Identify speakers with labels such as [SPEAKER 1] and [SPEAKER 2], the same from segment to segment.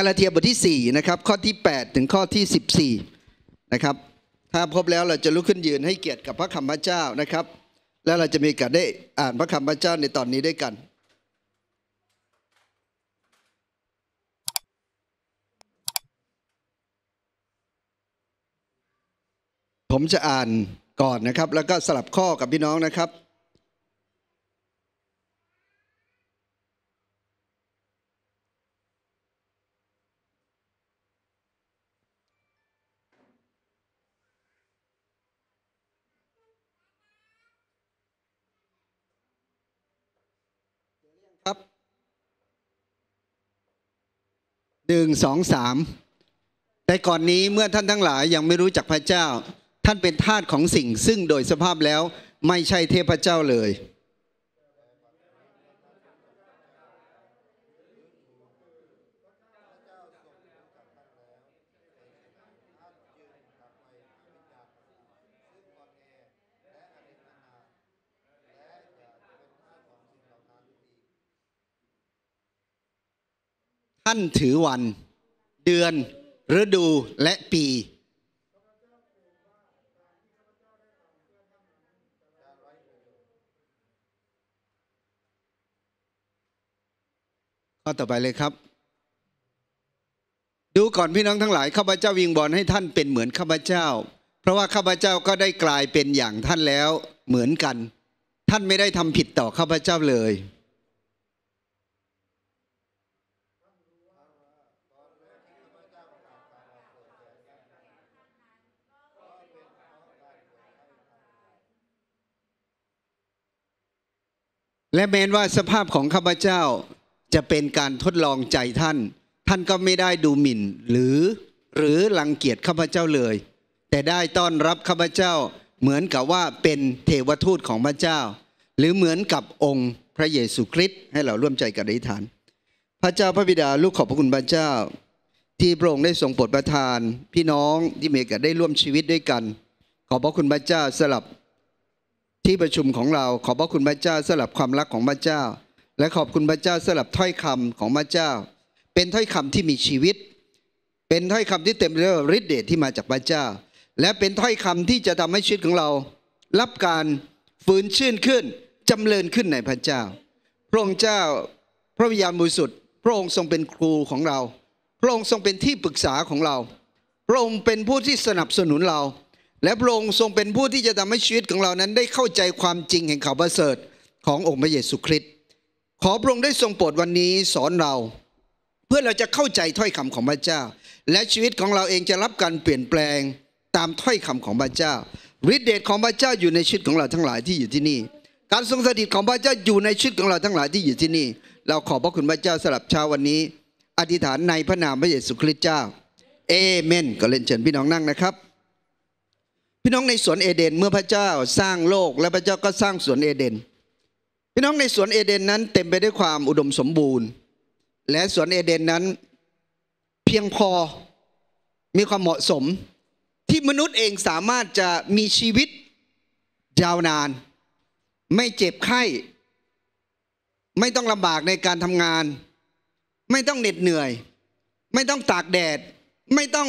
[SPEAKER 1] กาลาเทียบทที่4นะครับข้อที่ 8 ถึงข้อที่ 14นะครับถ้าพบแล้วเราจะลุกขึ้นยืนให้เกียรติกับพระคำพระเจ้านะครับ แล้วเราจะมีการได้อ่านพระคำพระเจ้าในตอนนี้ด้วยกัน ผมจะอ่านก่อนนะครับ แล้วก็สลับข้อกับพี่น้องนะครับหนึ่งสองสามแต่ก่อนนี้เมื่อท่านทั้งหลายยังไม่รู้จักพระเจ้า ท่านเป็นทาสของสิ่งซึ่งโดยสภาพแล้วไม่ใช่เทพเจ้าเลยท่านถือวันเดือน ฤดูและปีข้อต่อไปเลยครับ ดูก่อนพี่น้องทั้งหลายข้าพเจ้าวิงบอลให้ท่านเป็นเหมือนข้าพเจ้า เพราะว่าข้าพเจ้าก็ได้กลายเป็นอย่างท่านแล้วเหมือนกัน ท่านไม่ได้ทำผิดต่อข้าพเจ้าเลยและแม้ว่าสภาพของข้าพเจ้าจะเป็นการทดลองใจท่าน ท่านก็ไม่ได้ดูหมิ่น หรือหรือรังเกียจข้าพเจ้าเลย แต่ได้ต้อนรับข้าพเจ้าเหมือนกับว่าเป็นเทวทูตของพระเจ้า หรือเหมือนกับองค์พระเยซูคริสต์ให้เราร่วมใจกันอธิษฐาน พระเจ้าพระบิดาลูกขอบพระคุณพระเจ้า ที่พระองค์ได้ทรงโปรดประทานพี่น้องที่เมกะได้ร่วมชีวิตด้วยกัน ขอบพระคุณพระเจ้าสลับที่ประชุมของเราขอบพระคุณพระเจ้าสำหรับความรักของพระเจ้า และขอบคุณพระเจ้าสำหรับถ้อยคำของพระเจ้า เป็นถ้อยคำที่มีชีวิต เป็นถ้อยคำที่เต็มไปด้วยฤทธิ์เดชที่มาจากพระเจ้า และเป็นถ้อยคำที่จะทำให้ชีวิตของเรา รับการฟื้นชื่นขึ้นจำเริญขึ้นในพระเจ้าพระองค์เจ้าพระวิญญาณบริสุทธิ์พระองค์ทรงเป็นครูของเราพระองค์ทรงเป็นที่ปรึกษาของเราพระองค์เป็นผู้ที่สนับสนุนเราและพระองค์ทรงเป็นผู้ที่จะทำให้ชีวิตของเรานั้น ได้เข้าใจความจริงแห่งข่าวประเสริฐ ขององค์พระเยซูคริสต์ขอพระองค์ได้ทรงโปรดวันนี้สอนเรา เพื่อเราจะเข้าใจถ้อยคำของพระเจ้า และชีวิตของเราเองจะรับการเปลี่ยนแปลงตามถ้อยคำของพระเจ้าฤทธิเดชของพระเจ้าอยู่ในชีวิตของเราทั้งหลายที่อยู่ที่นี่การทรงสถิตของพระเจ้าอยู่ในชีวิตของเราทั้งหลายที่อยู่ที่นี่เราขอบพระคุณพระเจ้าสำหรับเช้าวันนี้อธิษฐานในพระนามพระเยซูคริสต์เจ้าเอเมนก็เล่นเชิญพี่น้องนั่งนะครับพี่น้องในสวนเอเดนเมื่อพระเจ้าสร้างโลกและพระเจ้าก็สร้างสวนเอเดนพี่น้องในสวนเอเดนนั้นเต็มไปด้วยความอุดมสมบูรณ์ และสวนเอเดนนั้น เพียงพอมีความเหมาะสมที่มนุษย์เองสามารถจะมีชีวิตยาวนาน ไม่เจ็บไข้ ไม่ต้องลำบากในการทำงาน ไม่ต้องเหน็ดเหนื่อย ไม่ต้องตากแดดไม่ต้อง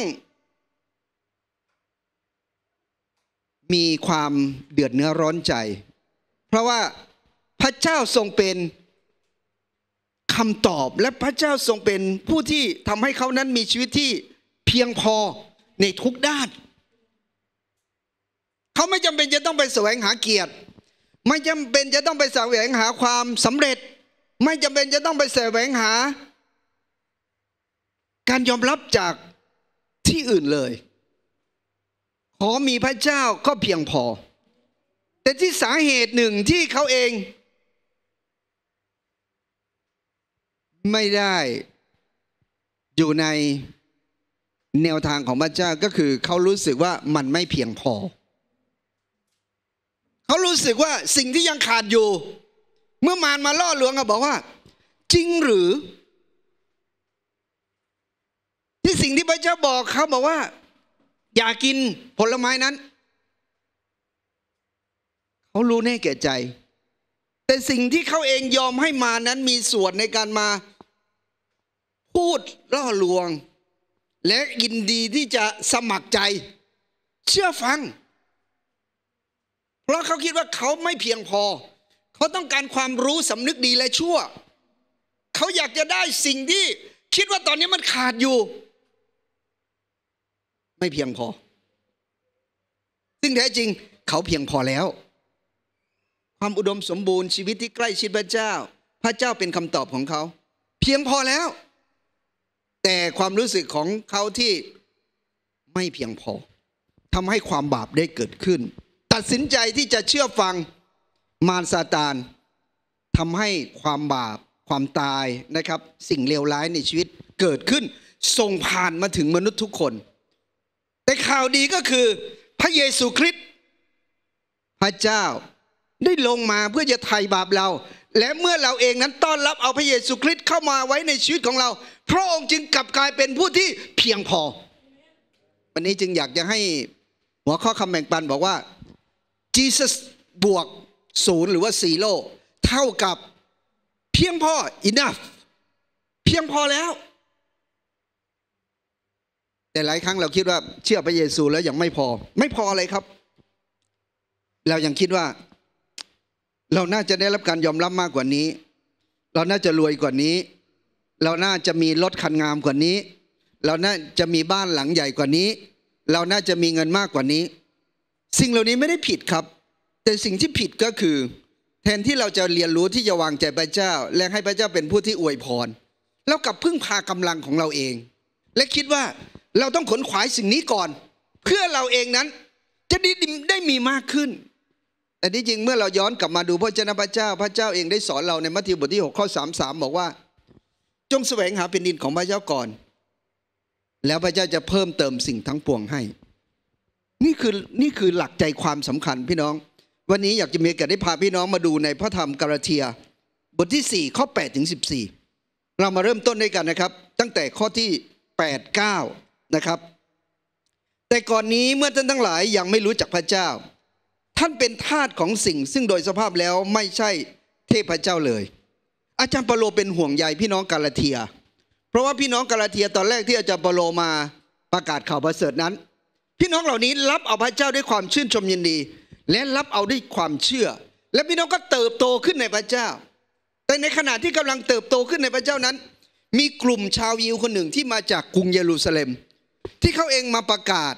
[SPEAKER 1] มีความเดือดเนื้อร้อนใจ เพราะว่าพระเจ้าทรงเป็นคำตอบและพระเจ้าทรงเป็นผู้ที่ทำให้เขานั้นมีชีวิตที่เพียงพอในทุกด้านเขาไม่จำเป็นจะต้องไปแสวงหาเกียรติ ไม่จำเป็นจะต้องไปแสวงหาความสำเร็จ ไม่จำเป็นจะต้องไปแสวงหา การยอมรับจากที่อื่นเลยขอมีพระเจ้าก็เพียงพอ แต่ที่สาเหตุหนึ่งที่เขาเอง ไม่ได้ อยู่ในแนวทางของพระเจ้าก็คือ เขารู้สึกว่ามันไม่เพียงพอ เขารู้สึกว่าสิ่งที่ยังขาดอยู่ เมื่อมารมาล่อลวงก็บอกว่า จริงหรือ ที่สิ่งที่พระเจ้าบอกเขาบอกว่าอย่ากินผลไม้นั้น เขารู้แน่แก่ใจ แต่สิ่งที่เขาเองยอมให้มานั้นมีส่วนในการมา พูดล่อลวง และยินดีที่จะสมัครใจ เชื่อฟัง เพราะเขาคิดว่าเขาไม่เพียงพอ เขาต้องการความรู้สำนึกดีและชั่ว เขาอยากจะได้สิ่งที่ คิดว่าตอนนี้มันขาดอยู่ไม่เพียงพอ ซึ่งแท้จริงเขาเพียงพอแล้ว ความอุดมสมบูรณ์ชีวิตที่ใกล้ชิดพระเจ้า พระเจ้าเป็นคำตอบของเขา เพียงพอแล้ว แต่ความรู้สึกของเขาที่ไม่เพียงพอทำให้ความบาปได้เกิดขึ้น ตัดสินใจที่จะเชื่อฟังมารซาตานทำให้ความบาปความตายนะครับ สิ่งเลวร้ายในชีวิตเกิดขึ้นส่งผ่านมาถึงมนุษย์ทุกคนแต่ข่าวดีก็คือพระเยซูคริสต์พระเจ้า ได้ลงมาเพื่อจะไถ่บาปเรา และเมื่อเราเองนั้นต้อนรับเอาพระเยซูคริสต์เข้ามาไว้ในชีวิตของเรา พระองค์จึงกลับกลายเป็นผู้ที่เพียงพอ วันนี้จึงอยากจะให้หัวข้อคำแบ่งปันบอกว่า Jesus บวกศูนย์หรือว่าสีโลเท่ากับเพียงพอ enough เพียงพอแล้วแต่หลายครั้งเราคิดว่าเชื่อพระเยซูแล้วยังไม่พอ ไม่พออะไรครับ เรายังคิดว่า เราน่าจะได้รับการยอมรับมากกว่านี้ เราน่าจะรวยกว่านี้ เราน่าจะมีรถคันงามกว่านี้ เราน่าจะมีบ้านหลังใหญ่กว่านี้ เราน่าจะมีเงินมากกว่านี้ สิ่งเหล่านี้ไม่ได้ผิดครับ แต่สิ่งที่ผิดก็คือ แทนที่เราจะเรียนรู้ที่จะวางใจพระเจ้า และให้พระเจ้าเป็นผู้ที่อวยพร แล้วกับพึ่งพากำลังของเราเอง และคิดว่าเราต้องขนขวายสิ่งนี้ก่อน เพื่อเราเองนั้นจะได้ได้มีมากขึ้น แต่ที่จริงเมื่อเราย้อนกลับมาดูพระเจ้าพระเจ้าพระเจ้าเองได้สอนเราในมัทธิวบทที่6ข้อ3มบอกว่า จงแสวงหาเป็นดินของพระเจ้าก่อน แล้วพระเจ้าจะเพิ่มเติมสิ่งทั้งปวงให้ นี่คือ นี่คือหลักใจความสำคัญพี่น้อง วันนี้อยากจะมีกาสได้พาพี่น้องมาดูในพระธรรมกาลาเทีย บทที่4ข้อ8ถึง14เรามาเริ่มต้นด้วยกันนะครับ ตั้งแต่ข้อที่8 9นะครับ แต่ก่อนนี้เมื่อท่านทั้งหลายยังไม่รู้จักพระเจ้า ท่านเป็นทาสของสิ่งซึ่งโดยสภาพแล้วไม่ใช่เทพเจ้าเลยอาจารย์เปโลเป็นห่วงใยพี่น้องกาลาเทีย เพราะว่าพี่น้องกาลาเทียตอนแรกที่อาจารย์เปโลมาประกาศข่าวประเสริฐนั้น พี่น้องเหล่านี้รับเอาพระเจ้าด้วยความชื่นชมยินดี และรับเอาด้วยความเชื่อ และพี่น้องก็เติบโตขึ้นในพระเจ้า แต่ในขณะที่กำลังเติบโตขึ้นในพระเจ้านั้น มีกลุ่มชาวยิวคนหนึ่งที่มาจากกรุงเยรูซาเล็มที่เขาเองมาประกาศ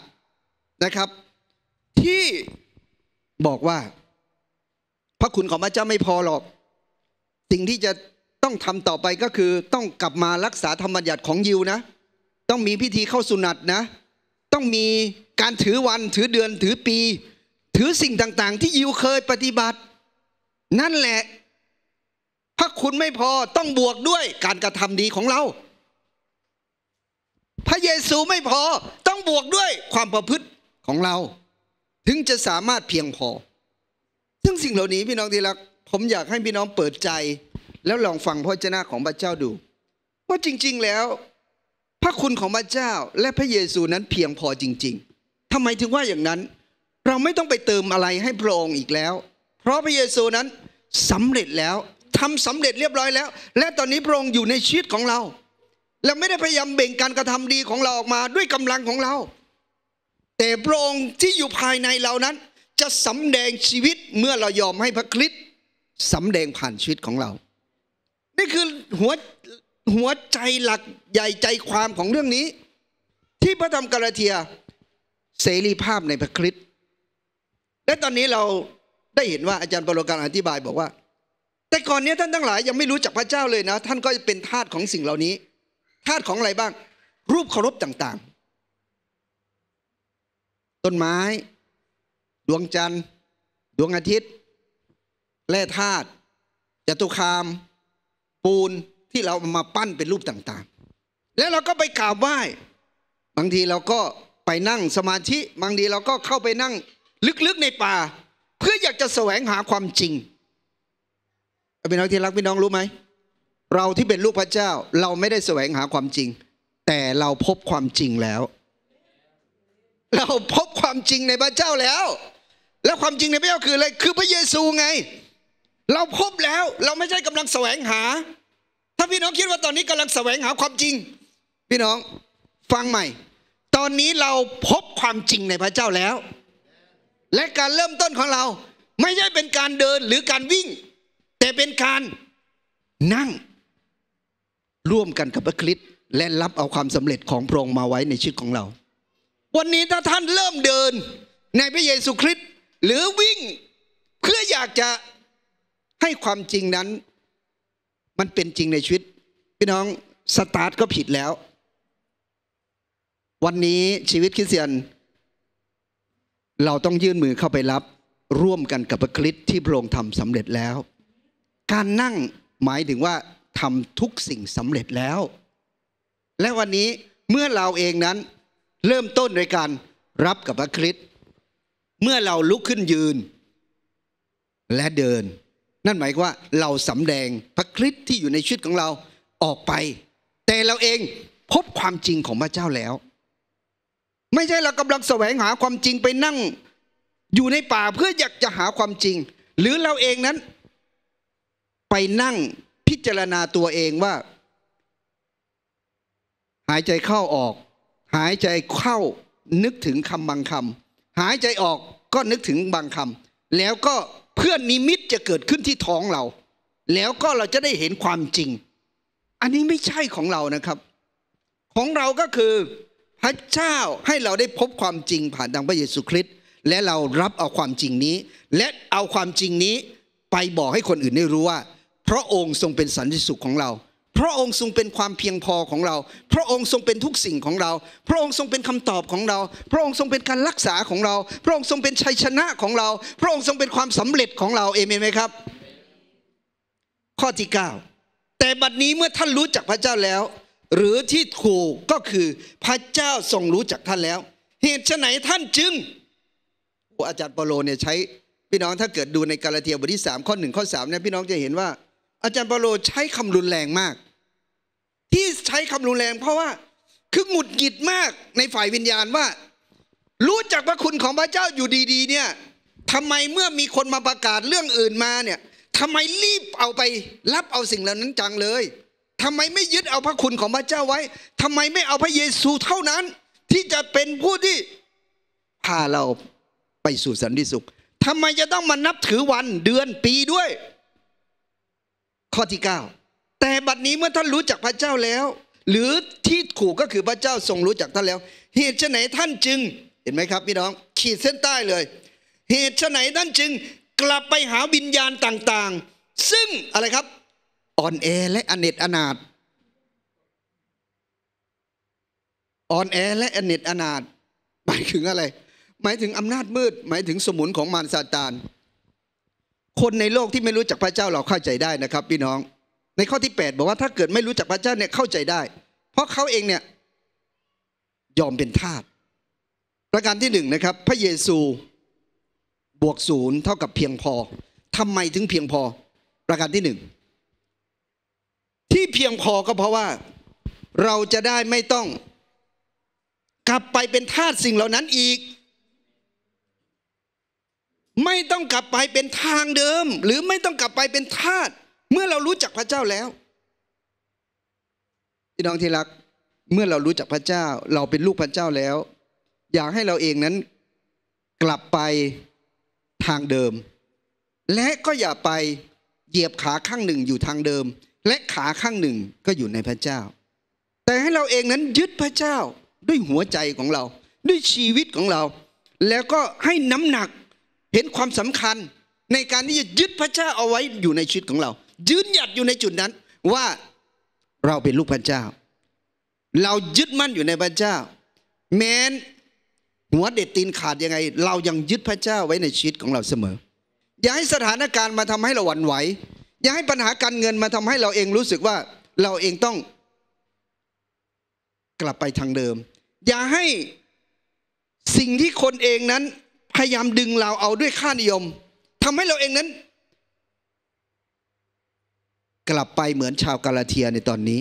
[SPEAKER 1] นะครับ ที่บอกว่า พระคุณของพระเจ้าไม่พอหรอก สิ่งที่จะต้องทำต่อไปก็คือ ต้องกลับมารักษาธรรมบัญญัติของยิว นะ ต้องมีพิธีเข้าสุนัตนะ ต้องมีการถือวัน ถือเดือน ถือปี ถือสิ่งต่าง ๆ ที่ยิวเคยปฏิบัติ นั่นแหละ พระคุณไม่พอต้องบวกด้วยการกระทำดีของเราพระเยซูไม่พอต้องบวกด้วยความประพฤติของเรา ถึงจะสามารถเพียงพอ ซึ่งสิ่งเหล่านี้พี่น้องที่รักผมอยากให้พี่น้องเปิดใจ แล้วลองฟังพระเจ้าของพระเจ้าดูว่าจริง ๆแล้ว พระคุณของพระเจ้าและพระเยซูนั้นเพียงพอจริง ๆทำไมถึงว่าอย่างนั้น เราไม่ต้องไปเติมอะไรให้พระองค์อีกแล้ว เพราะพระเยซูนั้นสำเร็จแล้วทำสำเร็จเรียบร้อยแล้ว และตอนนี้พระองค์อยู่ในชีวิตของเราและไม่ได้พยายามเบ่งการกระทำดีของเราออกมาด้วยกำลังของเรา แต่พระองค์ที่อยู่ภายในเรานั้น จะสำแดงชีวิตเมื่อเรายอมให้พระคริสต์สำแดงผ่านชีวิตของเรา นี่คือหัวหัวใจหลักใหญ่ใจความของเรื่องนี้ ที่พระธรรมกาลาเทีย เสรีภาพในพระคริสต์และตอนนี้เราได้เห็นว่าอาจารย์ปรโลการอธิบายบอกว่า แต่ก่อนนี้ท่านทั้งหลายยังไม่รู้จักพระเจ้าเลยนะ ท่านก็เป็นทาสของสิ่งเหล่านี้ธาตุของอะไรบ้าง รูปเคารพต่าง ๆ ต้นไม้ ดวงจันทร์ ดวงอาทิตย์แร่ธาตุจตุคาม ปูน ที่เรามาปั้นเป็นรูปต่าง ๆ แล้วเราก็ไปกราบไหว้ บางทีเราก็ไปนั่งสมาธิบางทีเราก็เข้าไปนั่งลึกๆในป่า เพื่ออยากจะแสวงหาความจริงเป็นน้องที่รักพี่น้องรู้ไหมเราที่เป็นลูกพระเจ้าเราไม่ได้แสวงหาความจริง แต่เราพบความจริงแล้ว เราพบความจริงในพระเจ้าแล้ว แล้วความจริงในพระเจ้าคืออะไร คือพระเยซูไง เราพบแล้วเราไม่ใช่กำลังแสวงหา ถ้าพี่น้องคิดว่าตอนนี้กำลังแสวงหาความจริง พี่น้องฟังใหม่ ตอนนี้เราพบความจริงในพระเจ้าแล้ว และการเริ่มต้นของเรา ไม่ใช่เป็นการเดินหรือการวิ่ง แต่เป็นการนั่งร่วมกันกับพระคริสต์และรับเอาความสำเร็จของพระองค์มาไว้ในชีวิตของเรา วันนี้ถ้าท่านเริ่มเดินในพระเยซูคริสต์หรือวิ่งเพื่ออยากจะให้ความจริงนั้น มันเป็นจริงในชีวิต พี่น้องสตาร์ทก็ผิดแล้ว วันนี้ชีวิตคริสเตียน เราต้องยื่นมือเข้าไปรับ ร่วมกันกับพระคริสต์ที่พระองค์ทำสำเร็จแล้ว การนั่งหมายถึงว่าทำทุกสิ่งสำเร็จแล้ว และวันนี้เมื่อเราเองนั้น เริ่มต้นโดยการรับกับพระคริสต์เมื่อเราลุกขึ้นยืนและเดิน นั่นหมายว่าเราสำแดงพระคริสต์ที่อยู่ในชีวิตของเราออกไป แต่เราเองพบความจริงของพระเจ้าแล้ว ไม่ใช่เรากำลังแสวงหาความจริงไปนั่ง อยู่ในป่าเพื่ออยากจะหาความจริง หรือเราเองนั้นไปนั่งพิจารณาตัวเองว่า หายใจเข้าออก หายใจเข้านึกถึงคำบางคำหายใจออกก็นึกถึงบางคำแล้วก็เพื่อนนิมิตจะเกิดขึ้นที่ท้องเรา แล้วก็เราจะได้เห็นความจริง อันนี้ไม่ใช่ของเรานะครับ ของเราก็คือ พระเจ้าให้เราได้พบความจริง ผ่านทางพระเยซูคริสต์และเรารับเอาความจริงนี้ และเอาความจริงนี้ไปบอกให้คนอื่นได้รู้ว่าพระองค์ทรงเป็นสันติสุขของเรา พระองค์ทรงเป็นความเพียงพอของเรา พระองค์ทรงเป็นทุกสิ่งของเรา พระองค์ทรงเป็นคำตอบของเรา พระองค์ทรงเป็นการรักษาของเรา พระองค์ทรงเป็นชัยชนะของเรา พระองค์ทรงเป็นความสำเร็จของเราเอเมนไหมครับ ข้อที่ 9 แต่บัดนี้เมื่อท่านรู้จักพระเจ้าแล้ว หรือที่ถูกก็คือพระเจ้าทรงรู้จักท่านแล้ว เหตุไฉนท่านจึงอาจารย์เปโลเนี่ยใช้ พี่น้องถ้าเกิดดูในกาลาเทียบทที่3ข้อ1ข้อ3เนี่ยพี่น้องจะเห็นว่าอาจารย์เปาโลใช้คำรุนแรงมาก ที่ใช้คำรุนแรงเพราะว่า คือหงุดหงิดมากในฝ่ายวิญญาณว่า รู้จักพระคุณของพระเจ้าอยู่ดีๆ เนี่ยทำไมเมื่อมีคนมาประกาศเรื่องอื่นมาเนี่ยทำไมรีบเอาไปรับเอาสิ่งเหล่านั้นจังเลยทำไมไม่ยึดเอาพระคุณของพระเจ้าไว้ทำไมไม่เอาพระเยซูเท่านั้น ที่จะเป็นผู้ที่พาเราไปสู่สันติสุขทำไมจะต้องมานับถือวันเดือนปีด้วยข้อที่9แต่บัดนี้เมื่อท่านรู้จักพระเจ้าแล้ว หรือที่ขู่ก็คือพระเจ้าทรงรู้จักท่านแล้ว เหตุไฉนท่านจึง เห็นไหมครับ พี่น้องขีดเส้นใต้เลย เหตุไฉนท่านจึง กลับไปหาวิญญาณต่าง ๆ ซึ่งอะไรครับ อ่อนแอและอเนจอนาถอ่อนแอและอเนจอนาถหมายถึงอะไร หมายถึงอำนาจมืดหมายถึงสมุนของมารซาตานคนในโลกที่ไม่รู้จักพระเจ้าเราเข้าใจได้นะครับ พี่น้อง ในข้อที่ 8 บอกว่า ถ้าเกิดไม่รู้จักพระเจ้าเนี่ย เข้าใจได้ เพราะเขาเองเนี่ยยอมเป็นทาสประการที่หนึ่งนะครับ พระเยซูบวกศูนย์เท่ากับเพียงพอทำไมถึงเพียงพอประการที่หนึ่ง ที่เพียงพอก็เพราะว่าเราจะได้ไม่ต้องกลับไปเป็นทาสสิ่งเหล่านั้นอีกไม่ต้องกลับไปเป็นทางเดิม หรือไม่ต้องกลับไปเป็นทาสเมื่อเรารู้จักพระเจ้าแล้วพี่น้องที่รักเมื่อเรารู้จักพระเจ้าเราเป็นลูกพระเจ้าแล้ว อยากให้เราเองนั้นกลับไปทางเดิม และก็อย่าไปเหยียบขาข้างหนึ่งอยู่ทางเดิม และขาข้างหนึ่งก็อยู่ในพระเจ้า แต่ให้เราเองนั้นยึดพระเจ้าด้วยหัวใจของเรา ด้วยชีวิตของเรา แล้วก็ให้น้ำหนักเห็นความสำคัญในการที่จะยึดพระเจ้าเอาไว้อยู่ในชีวิตของเรา ยืนหยัดอยู่ในจุดนั้น ว่าเราเป็นลูกพระเจ้า เรายึดมั่นอยู่ในพระเจ้า แม้นหัวเด็ดตีนขาด ยังไง เรายังยึดพระเจ้าไว้ในชีวิตของเราเสมอ อย่าให้สถานการณ์มาทำให้เราหวั่นไหวอย่าให้ปัญหาการเงินมาทำให้เราเองรู้สึกว่าเราเองต้องกลับไปทางเดิม อย่าให้สิ่งที่คนเองนั้นพยายามดึงเราเอาด้วยค่านิยมทำให้เราเองนั้น กลับไปเหมือนชาวกาลาเทียในตอนนี้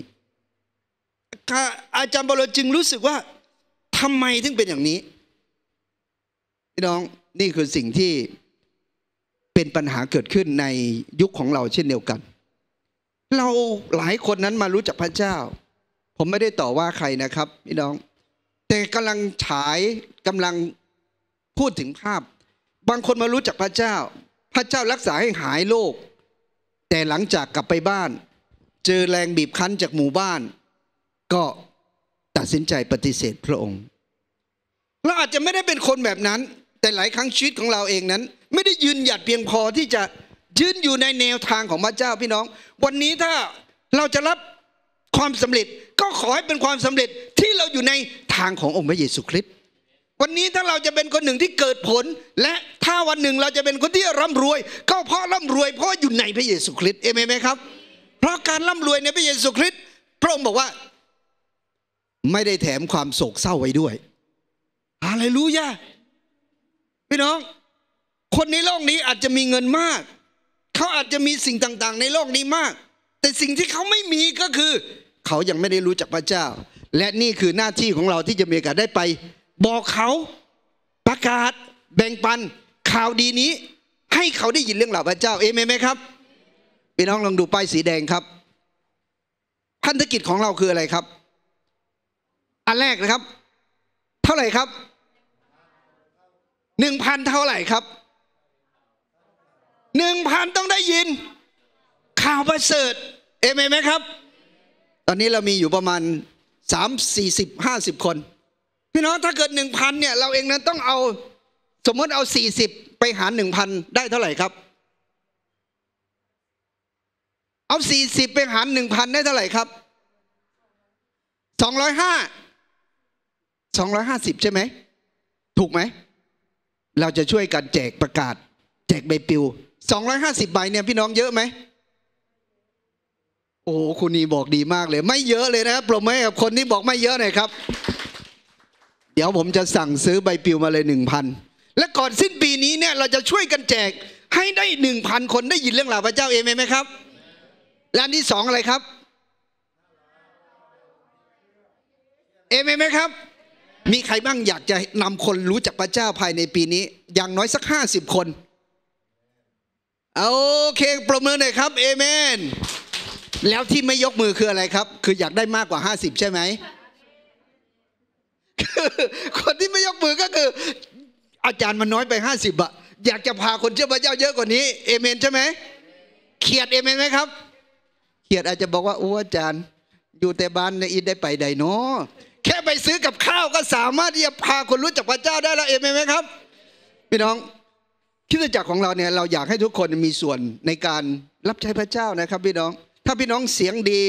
[SPEAKER 1] อาจารย์บรจึงรู้สึกว่าทำไมถึงเป็นอย่างนี้พี่น้อง นี่คือสิ่งที่เป็นปัญหาเกิดขึ้นในยุคของเราเช่นเดียวกัน เราหลายคนนั้นมารู้จักพระเจ้า ผมไม่ได้ต่อว่าใครนะครับพี่น้อง แต่กำลังฉายกำลังพูดถึงภาพ บางคนมารู้จักพระเจ้า พระเจ้ารักษาให้หายโรคแต่หลังจากกลับไปบ้าน เจอแรงบีบคั้นจากหมู่บ้าน ก็ตัดสินใจปฏิเสธพระองค์ เราอาจจะไม่ได้เป็นคนแบบนั้นแต่หลายครั้งชีวิตของเราเองนั้น ไม่ได้ยืนหยัดเพียงพอที่จะยืนอยู่ในแนวทางของพระเจ้าพี่น้อง วันนี้ถ้าเราจะรับความสำเร็จก็ขอให้เป็นความสำเร็จที่เราอยู่ในทางขององค์พระเยซูคริสต์วันนี้ถ้าเราจะเป็นคนหนึ่งที่เกิดผล และถ้าวันหนึ่งเราจะเป็นคนที่ร่ำรวยก็เพราะร่ำรวยเพราะอยู่ในพระเยซูคริสต์เอเมนไหมครับเพราะการร่ำรวยในพระเยซูคริสต์พระองค์บอกว่า ไม่ได้แถมความโศกเศร้าไว้ด้วยอะไรรู้ย่าพี่น้อง คนในโลกนี้อาจจะมีเงินมาก เขาอาจจะมีสิ่งต่างๆในโลกนี้มาก แต่สิ่งที่เขาไม่มีก็คือ เขายังไม่ได้รู้จักพระเจ้า และนี่คือหน้าที่ของเราที่จะมีโอกาสได้ไปบอกเขาประกาศแบ่งปันข่าวดีนี้ให้เขาได้ยินเรื่องราวพระเจ้า เอเมนไหมครับพี่น้องลองดูป้ายสีแดงครับพันธกิจของเราคืออะไรครับ อันแรกนะครับ เท่าไหร่ครับหนึ่งพันเท่าไหร่ครับหนึ่งพันต้องได้ยินข่าวประเสริฐเอเมนไหมครับ ตอนนี้เรามีอยู่ประมาณสามสี่สิบห้าสิบคนพี่น้องถ้าเกิดหนึ่งพันเนี่ยเราเองนั้นต้องเอา สมมติเอาสี่สิบไปหารหนึ่งพันได้เท่าไหร่ครับ เอาสี่สิบไปหารหนึ่งพันได้เท่าไหร่ครับสองร้อยห้าสองร้อยห้าสิบใช่ไหมถูกไหม เราจะช่วยกันแจกประกาศ แจกใบปลิวสองร้อยห้าสิบใบเนี่ยพี่น้องเยอะไหมโอ้คุณนีบอกดีมากเลย ไม่เยอะเลยนะครับปรบมือห้กับคนที่บอกไม่เยอะหน่อยครับเดี๋ยวผมจะสั่งซื้อใบปลิวมาเลยหนึ่งพันและก่อนสิ้นปีนี้เนี่ยเราจะช่วยกันแจกให้ได้หนึ่งพันคนได้ยินเรื่องราวพระเจ้าเอเมนไหมครับและอันที่สองอะไรครับเอเมนไหมครับ มีใครบ้างอยากจะนำคนรู้จักพระเจ้าภายในปีนี้ อย่างน้อยสักห้าสิบคนโอเคปรบมือหน่อยครับเอเมนแล้วที่ไม่ยกมือคืออะไรครับ คืออยากได้มากกว่าห้าสิบใช่ไหมคนที่ไม่ยกมือก็คือ อาจารย์มันน้อยไปห้าสิบอะอยากจะพาคนเชื่อพระเจ้าเยอะกว่านี้เอเมนใช่ไหมเขียดเอเมนไหมครับเขียดอาจจะบอกว่าโอ้อาจารย์ อยู่แต่บ้านในอินได้ไปใดเนาะแค่ไปซื้อกับข้าวก็สามารถที่จะพาคนรู้จักพระเจ้าได้แล้วเอเมนไหมครับพี่น้องคิดจักรของเราเนี่ยเราอยากให้ทุกคนมีส่วนในการรับใช้พระเจ้านะครับ พี่น้อง ถ้าพี่น้องเสียงดี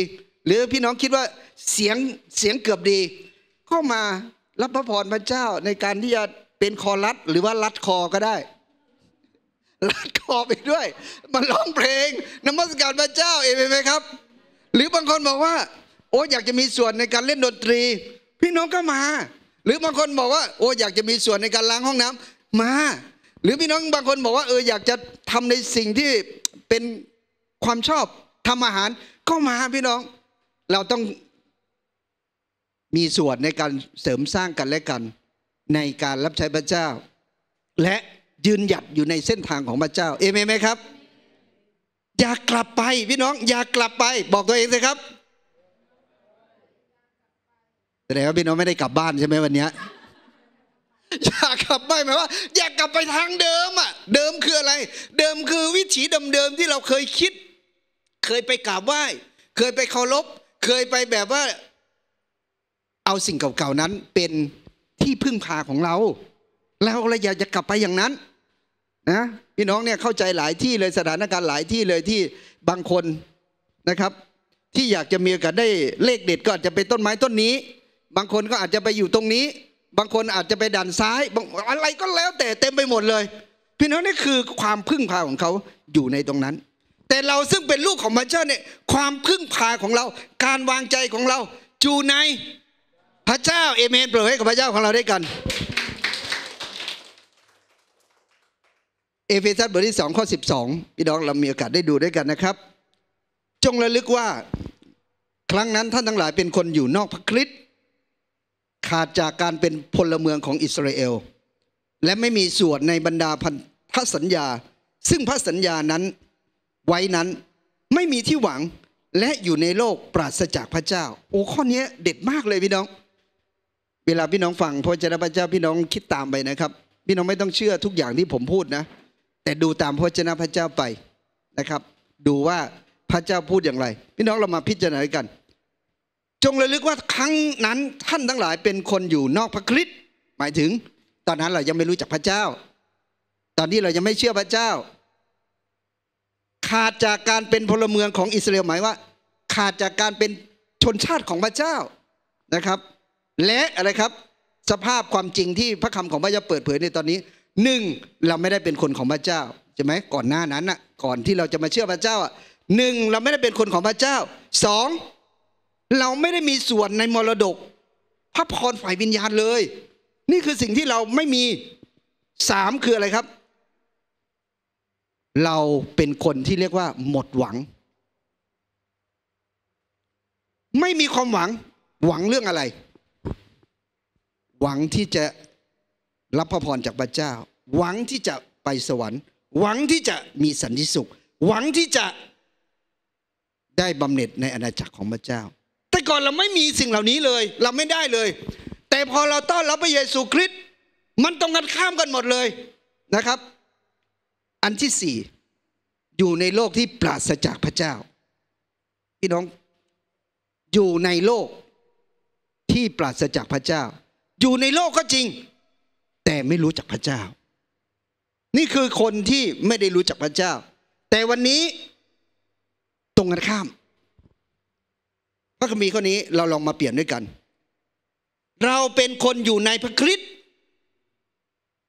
[SPEAKER 1] หรือพี่น้องคิดว่าเสียงเสียงเกือบดีก็มารับพระพรพระเจ้าในการที่จะเป็นคอรัดหรือว่ารัดคอก็ได้รัดคอไปด้วยมันร้องเพลงนมัสการพระเจ้าเองไหมครับ หรือบางคนบอกว่า โอ้อยากจะมีส่วนในการเล่นดนตรี พี่น้องก็มา หรือบางคนบอกว่าโอ้อยากจะมีส่วนในการล้างห้องน้ำ มา หรือพี่น้องบางคนบอกว่าเอออยากจะทำในสิ่งที่เป็นความชอบทำอาหารก็มาพี่น้อง เราต้องมีส่วนในการเสริมสร้างกันและกัน ในการรับใช้พระเจ้า และยืนหยัดอยู่ในเส้นทางของพระเจ้า เอเมนไหมครับ อย่ากลับไป พี่น้องอย่ากลับไปบอกตัวเองเลยครับแสดงว่าพี่น้องไม่ได้กลับบ้านใช่ไหมวันนี้อย่ากลับไปหมายว่าอย่ากลับไปทางเดิมอ่ะเดิมคืออะไร เดิมคือวิถีเดิมๆที่เราเคยคิด เคยไปกราบไหว้เคยไปเคารพเคยไปแบบว่าเอาสิ่งเก่าๆนั้นเป็นที่พึ่งพาของเรา แล้วเราอยากจะกลับไปอย่างนั้นนะพี่น้องเนี่ยเข้าใจหลายที่เลยสถานการณ์หลายที่เลยที่บางคนนะครับ ที่อยากจะมีโอกาสได้เลขเด็ดก็อาจจะไปต้นไม้ต้นนี้ บางคนก็อาจจะไปอยู่ตรงนี้ บางคนอาจจะไปดันซ้ายอะไรก็แล้ว แต่เต็มไปหมดเลย พี่น้องนี่คือความพึ่งพาของเขาอยู่ในตรงนั้น แต่เราซึ่งเป็นลูกของพระเจ้าเนี่ยความพึ่งพาของเรา การวางใจของเราอยู่ในพระเจ้าเอเมนโปรดให้กับพระเจ้าของเราด้วยกันเอเฟซัสบทที่สองข้อสิบสองพี่น้องเรามีโอกาสได้ดูด้วยกันนะครับ จงระลึกว่าครั้งนั้นท่านทั้งหลายเป็นคนอยู่นอกพระคริสต์ขาดจากการเป็นพลเมืองของอิสราเอลและไม่มีส่วนในบรรดาพันธสัญญา ซึ่งพระสัญญานั้นไว้นั้นไม่มีที่หวังและอยู่ในโลกปราศจากพระเจ้า โอ้ข้อนี้เด็ดมากเลยพี่น้องเวลาพี่น้องฟังพระเจ้าพระเจ้า พี่น้องคิดตามไปนะครับ พี่น้องไม่ต้องเชื่อทุกอย่างที่ผมพูดนะ แต่ดูตามพระเจ้าพระเจ้าไปนะครับ ดูว่าพระเจ้าพูดอย่างไร พี่น้องเรามาพิจารณากันจงระลึกว่าครั้งนั้นท่านทั้งหลายเป็นคนอยู่นอกพระคริสต์หมายถึง ตอนนั้นเรายังไม่รู้จักพระเจ้า ตอนนี้เรายังไม่เชื่อพระเจ้า ขาดจากการเป็นพลเมืองของอิสราเอลหมายว่า ขาดจากการเป็นชนชาติของพระเจ้านะครับและอะไรครับ สภาพความจริงที่พระคำของพระเจ้าเปิดเผยในตอนนี้หนึ่งเราไม่ได้เป็นคนของพระเจ้าใช่ไหมก่อนหน้านั้นอ่ะ ก่อนที่เราจะมาเชื่อพระเจ้าอ่ะหนึ่งเราไม่ได้เป็นคนของพระเจ้าสองเราไม่ได้มีส่วนในมรดก พระพรฝ่ายวิญญาณเลย นี่คือสิ่งที่เราไม่มีสามคืออะไรครับ เราเป็นคนที่เรียกว่า หมดหวัง ไม่มีความหวังหวังเรื่องอะไรหวังที่จะรับพระพรจากพระเจ้า หวังที่จะไปสวรรค์ หวังที่จะมีสันติสุข หวังที่จะได้บำเหน็จในอาณาจักรของพระเจ้า แต่ก่อนเราไม่มีสิ่งเหล่านี้เลย เราไม่ได้เลย แต่พอเราต้อนรับพระเยซูคริสต์ มันตรงกันข้ามกันหมดเลยนะครับ อันที่สี่อยู่ในโลกที่ปราศจากพระเจ้า พี่น้อง อยู่ในโลกที่ปราศจากพระเจ้าอยู่ในโลกก็จริง แต่ไม่รู้จักพระเจ้า นี่คือคนที่ไม่ได้รู้จักพระเจ้า แต่วันนี้ตรงกันข้ามพระคัมภีร์ข้อนี้เราลองมาเปลี่ยนด้วยกัน เราเป็นคนอยู่ในพระคริสต์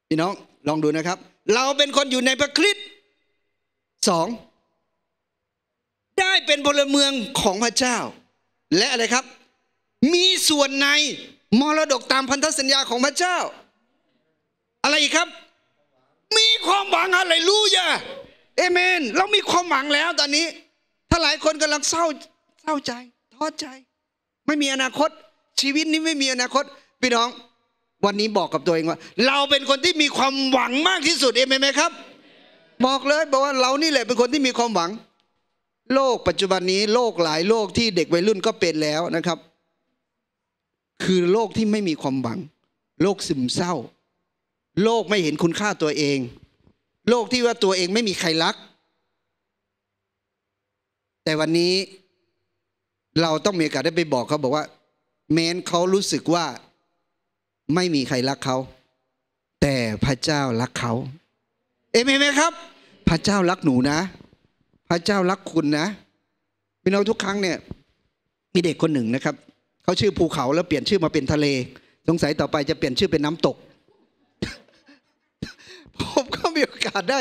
[SPEAKER 1] พี่น้อง ลองดูนะครับ เราเป็นคนอยู่ในพระคริสต์สอง ได้เป็นพลเมืองของพระเจ้า และอะไรครับ มีส่วนในมรดกตามพันธสัญญาของพระเจ้า อะไรครับ มีความหวังอะไรรู้ยะเอเมน เรามีความหวังแล้วตอนนี้ ถ้าหลายคนกำลังเศร้าเศร้าใจท้อใจ ไม่มีอนาคต ชีวิตนี้ไม่มีอนาคตพี่น้อง วันนี้บอกกับตัวเองว่า เราเป็นคนที่มีความหวังมากที่สุดเอเมนไหมครับ บอกเลยบอกว่าเรานี่แหละเป็นคนที่มีความหวัง โลกปัจจุบันนี้ โลกหลายโลกที่เด็กวัยรุ่นก็เป็นแล้วนะครับคือโรคที่ไม่มีความหวังโรคซึมเศร้าโรคไม่เห็นคุณค่าตัวเองโรคที่ว่าตัวเองไม่มีใครรัก แต่วันนี้เราต้องมีโอกาสได้ไปบอกเขาบอกว่า แม้นเขารู้สึกว่าไม่มีใครรักเขาแต่พระเจ้ารักเขาเอเมนไหมครับ พระเจ้ารักหนูนะ พระเจ้ารักคุณนะพี่น้องทุกครั้งเนี่ย มีเด็กคนหนึ่งนะครับเขาชื่อภูเขาแล้วเปลี่ยนชื่อมาเป็นทะเล สงสัยต่อไปจะเปลี่ยนชื่อเป็นน้ำตก ผมก็มีโอกาสได้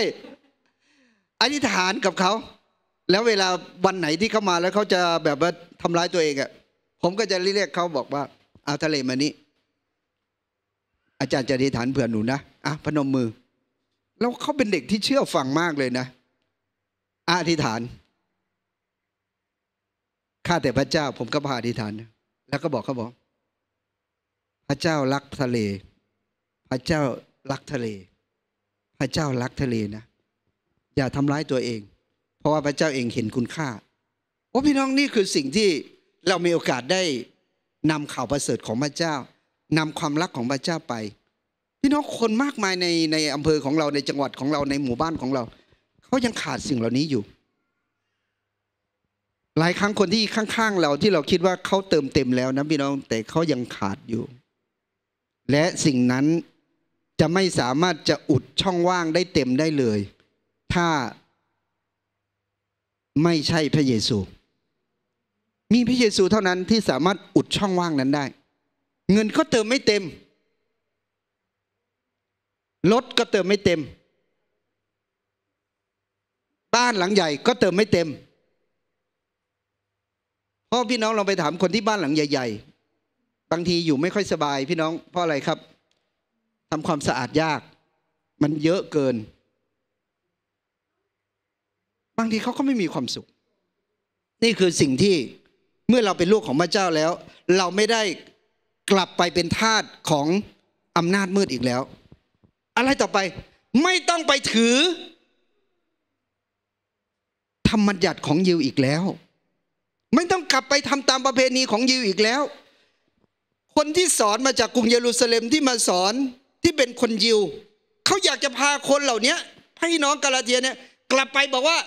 [SPEAKER 1] อธิษฐานกับเขา แล้วเวลาวันไหนที่เขามาแล้วเขาจะแบบว่าทำร้ายตัวเองอะ่ะ ผมก็จะเรียกเขาบอกว่าเอาทะเลมานี้อาจารย์จะอธิษฐานเผื่อหนูนะอ่ะพนมมือ แล้วเขาเป็นเด็กที่เชื่อฟังมากเลยนะอธิษฐาน ข้าแต่พระเจ้า ผมก็พาอธิษฐานนะแล้วก็บอกเขาบอกพระเจ้ารักทะเล พระเจ้ารักทะเล พระเจ้ารักทะเลนะ อย่าทำร้ายตัวเอง เพราะว่าพระเจ้าเองเห็นคุณค่าโอ้พี่น้องนี่คือสิ่งที่เรามีโอกาสได้นำข่าวประเสริฐของพระเจ้านำความรักของพระเจ้าไป พี่น้องคนมากมายในในอำเภอของเราในจังหวัดของเราในหมู่บ้านของเราเขายังขาดสิ่งเหล่านี้อยู่หลายครั้งคนที่ข้างๆเราที่เราคิดว่าเขาเติมเต็มแล้วนะพี่น้อง แต่เขายังขาดอยู่ และสิ่งนั้นจะไม่สามารถจะอุดช่องว่างได้เต็มได้เลย ถ้าไม่ใช่พระเยซู มีพระเยซูเท่านั้นที่สามารถอุดช่องว่างนั้นได้ เงินก็เติมไม่เต็ม รถก็เติมไม่เต็มบ้านหลังใหญ่ก็เติมไม่เต็มพ่อพี่น้องลองไปถามคนที่บ้านหลังใหญ่ๆ บางทีอยู่ไม่ค่อยสบาย พี่น้อง เพราะอะไรครับ ทำความสะอาดยาก มันเยอะเกิน บางทีเขาก็ไม่มีความสุข นี่คือสิ่งที่เมื่อเราเป็นลูกของพระเจ้าแล้ว เราไม่ได้กลับไปเป็นทาสของอำนาจมืดอีกแล้วอะไรต่อไปไม่ต้องไปถือธรรมบัญญัติของยิวอีกแล้วไม่ต้องกลับไปทำตามประเพณีของยิวอีกแล้ว คนที่สอนมาจากกรุงเยรูซาเล็มที่มาสอนที่เป็นคนยิวเขาอยากจะพาคนเหล่านี้พี่น้องกาลาเทียเนี่ยกลับไปบอกว่า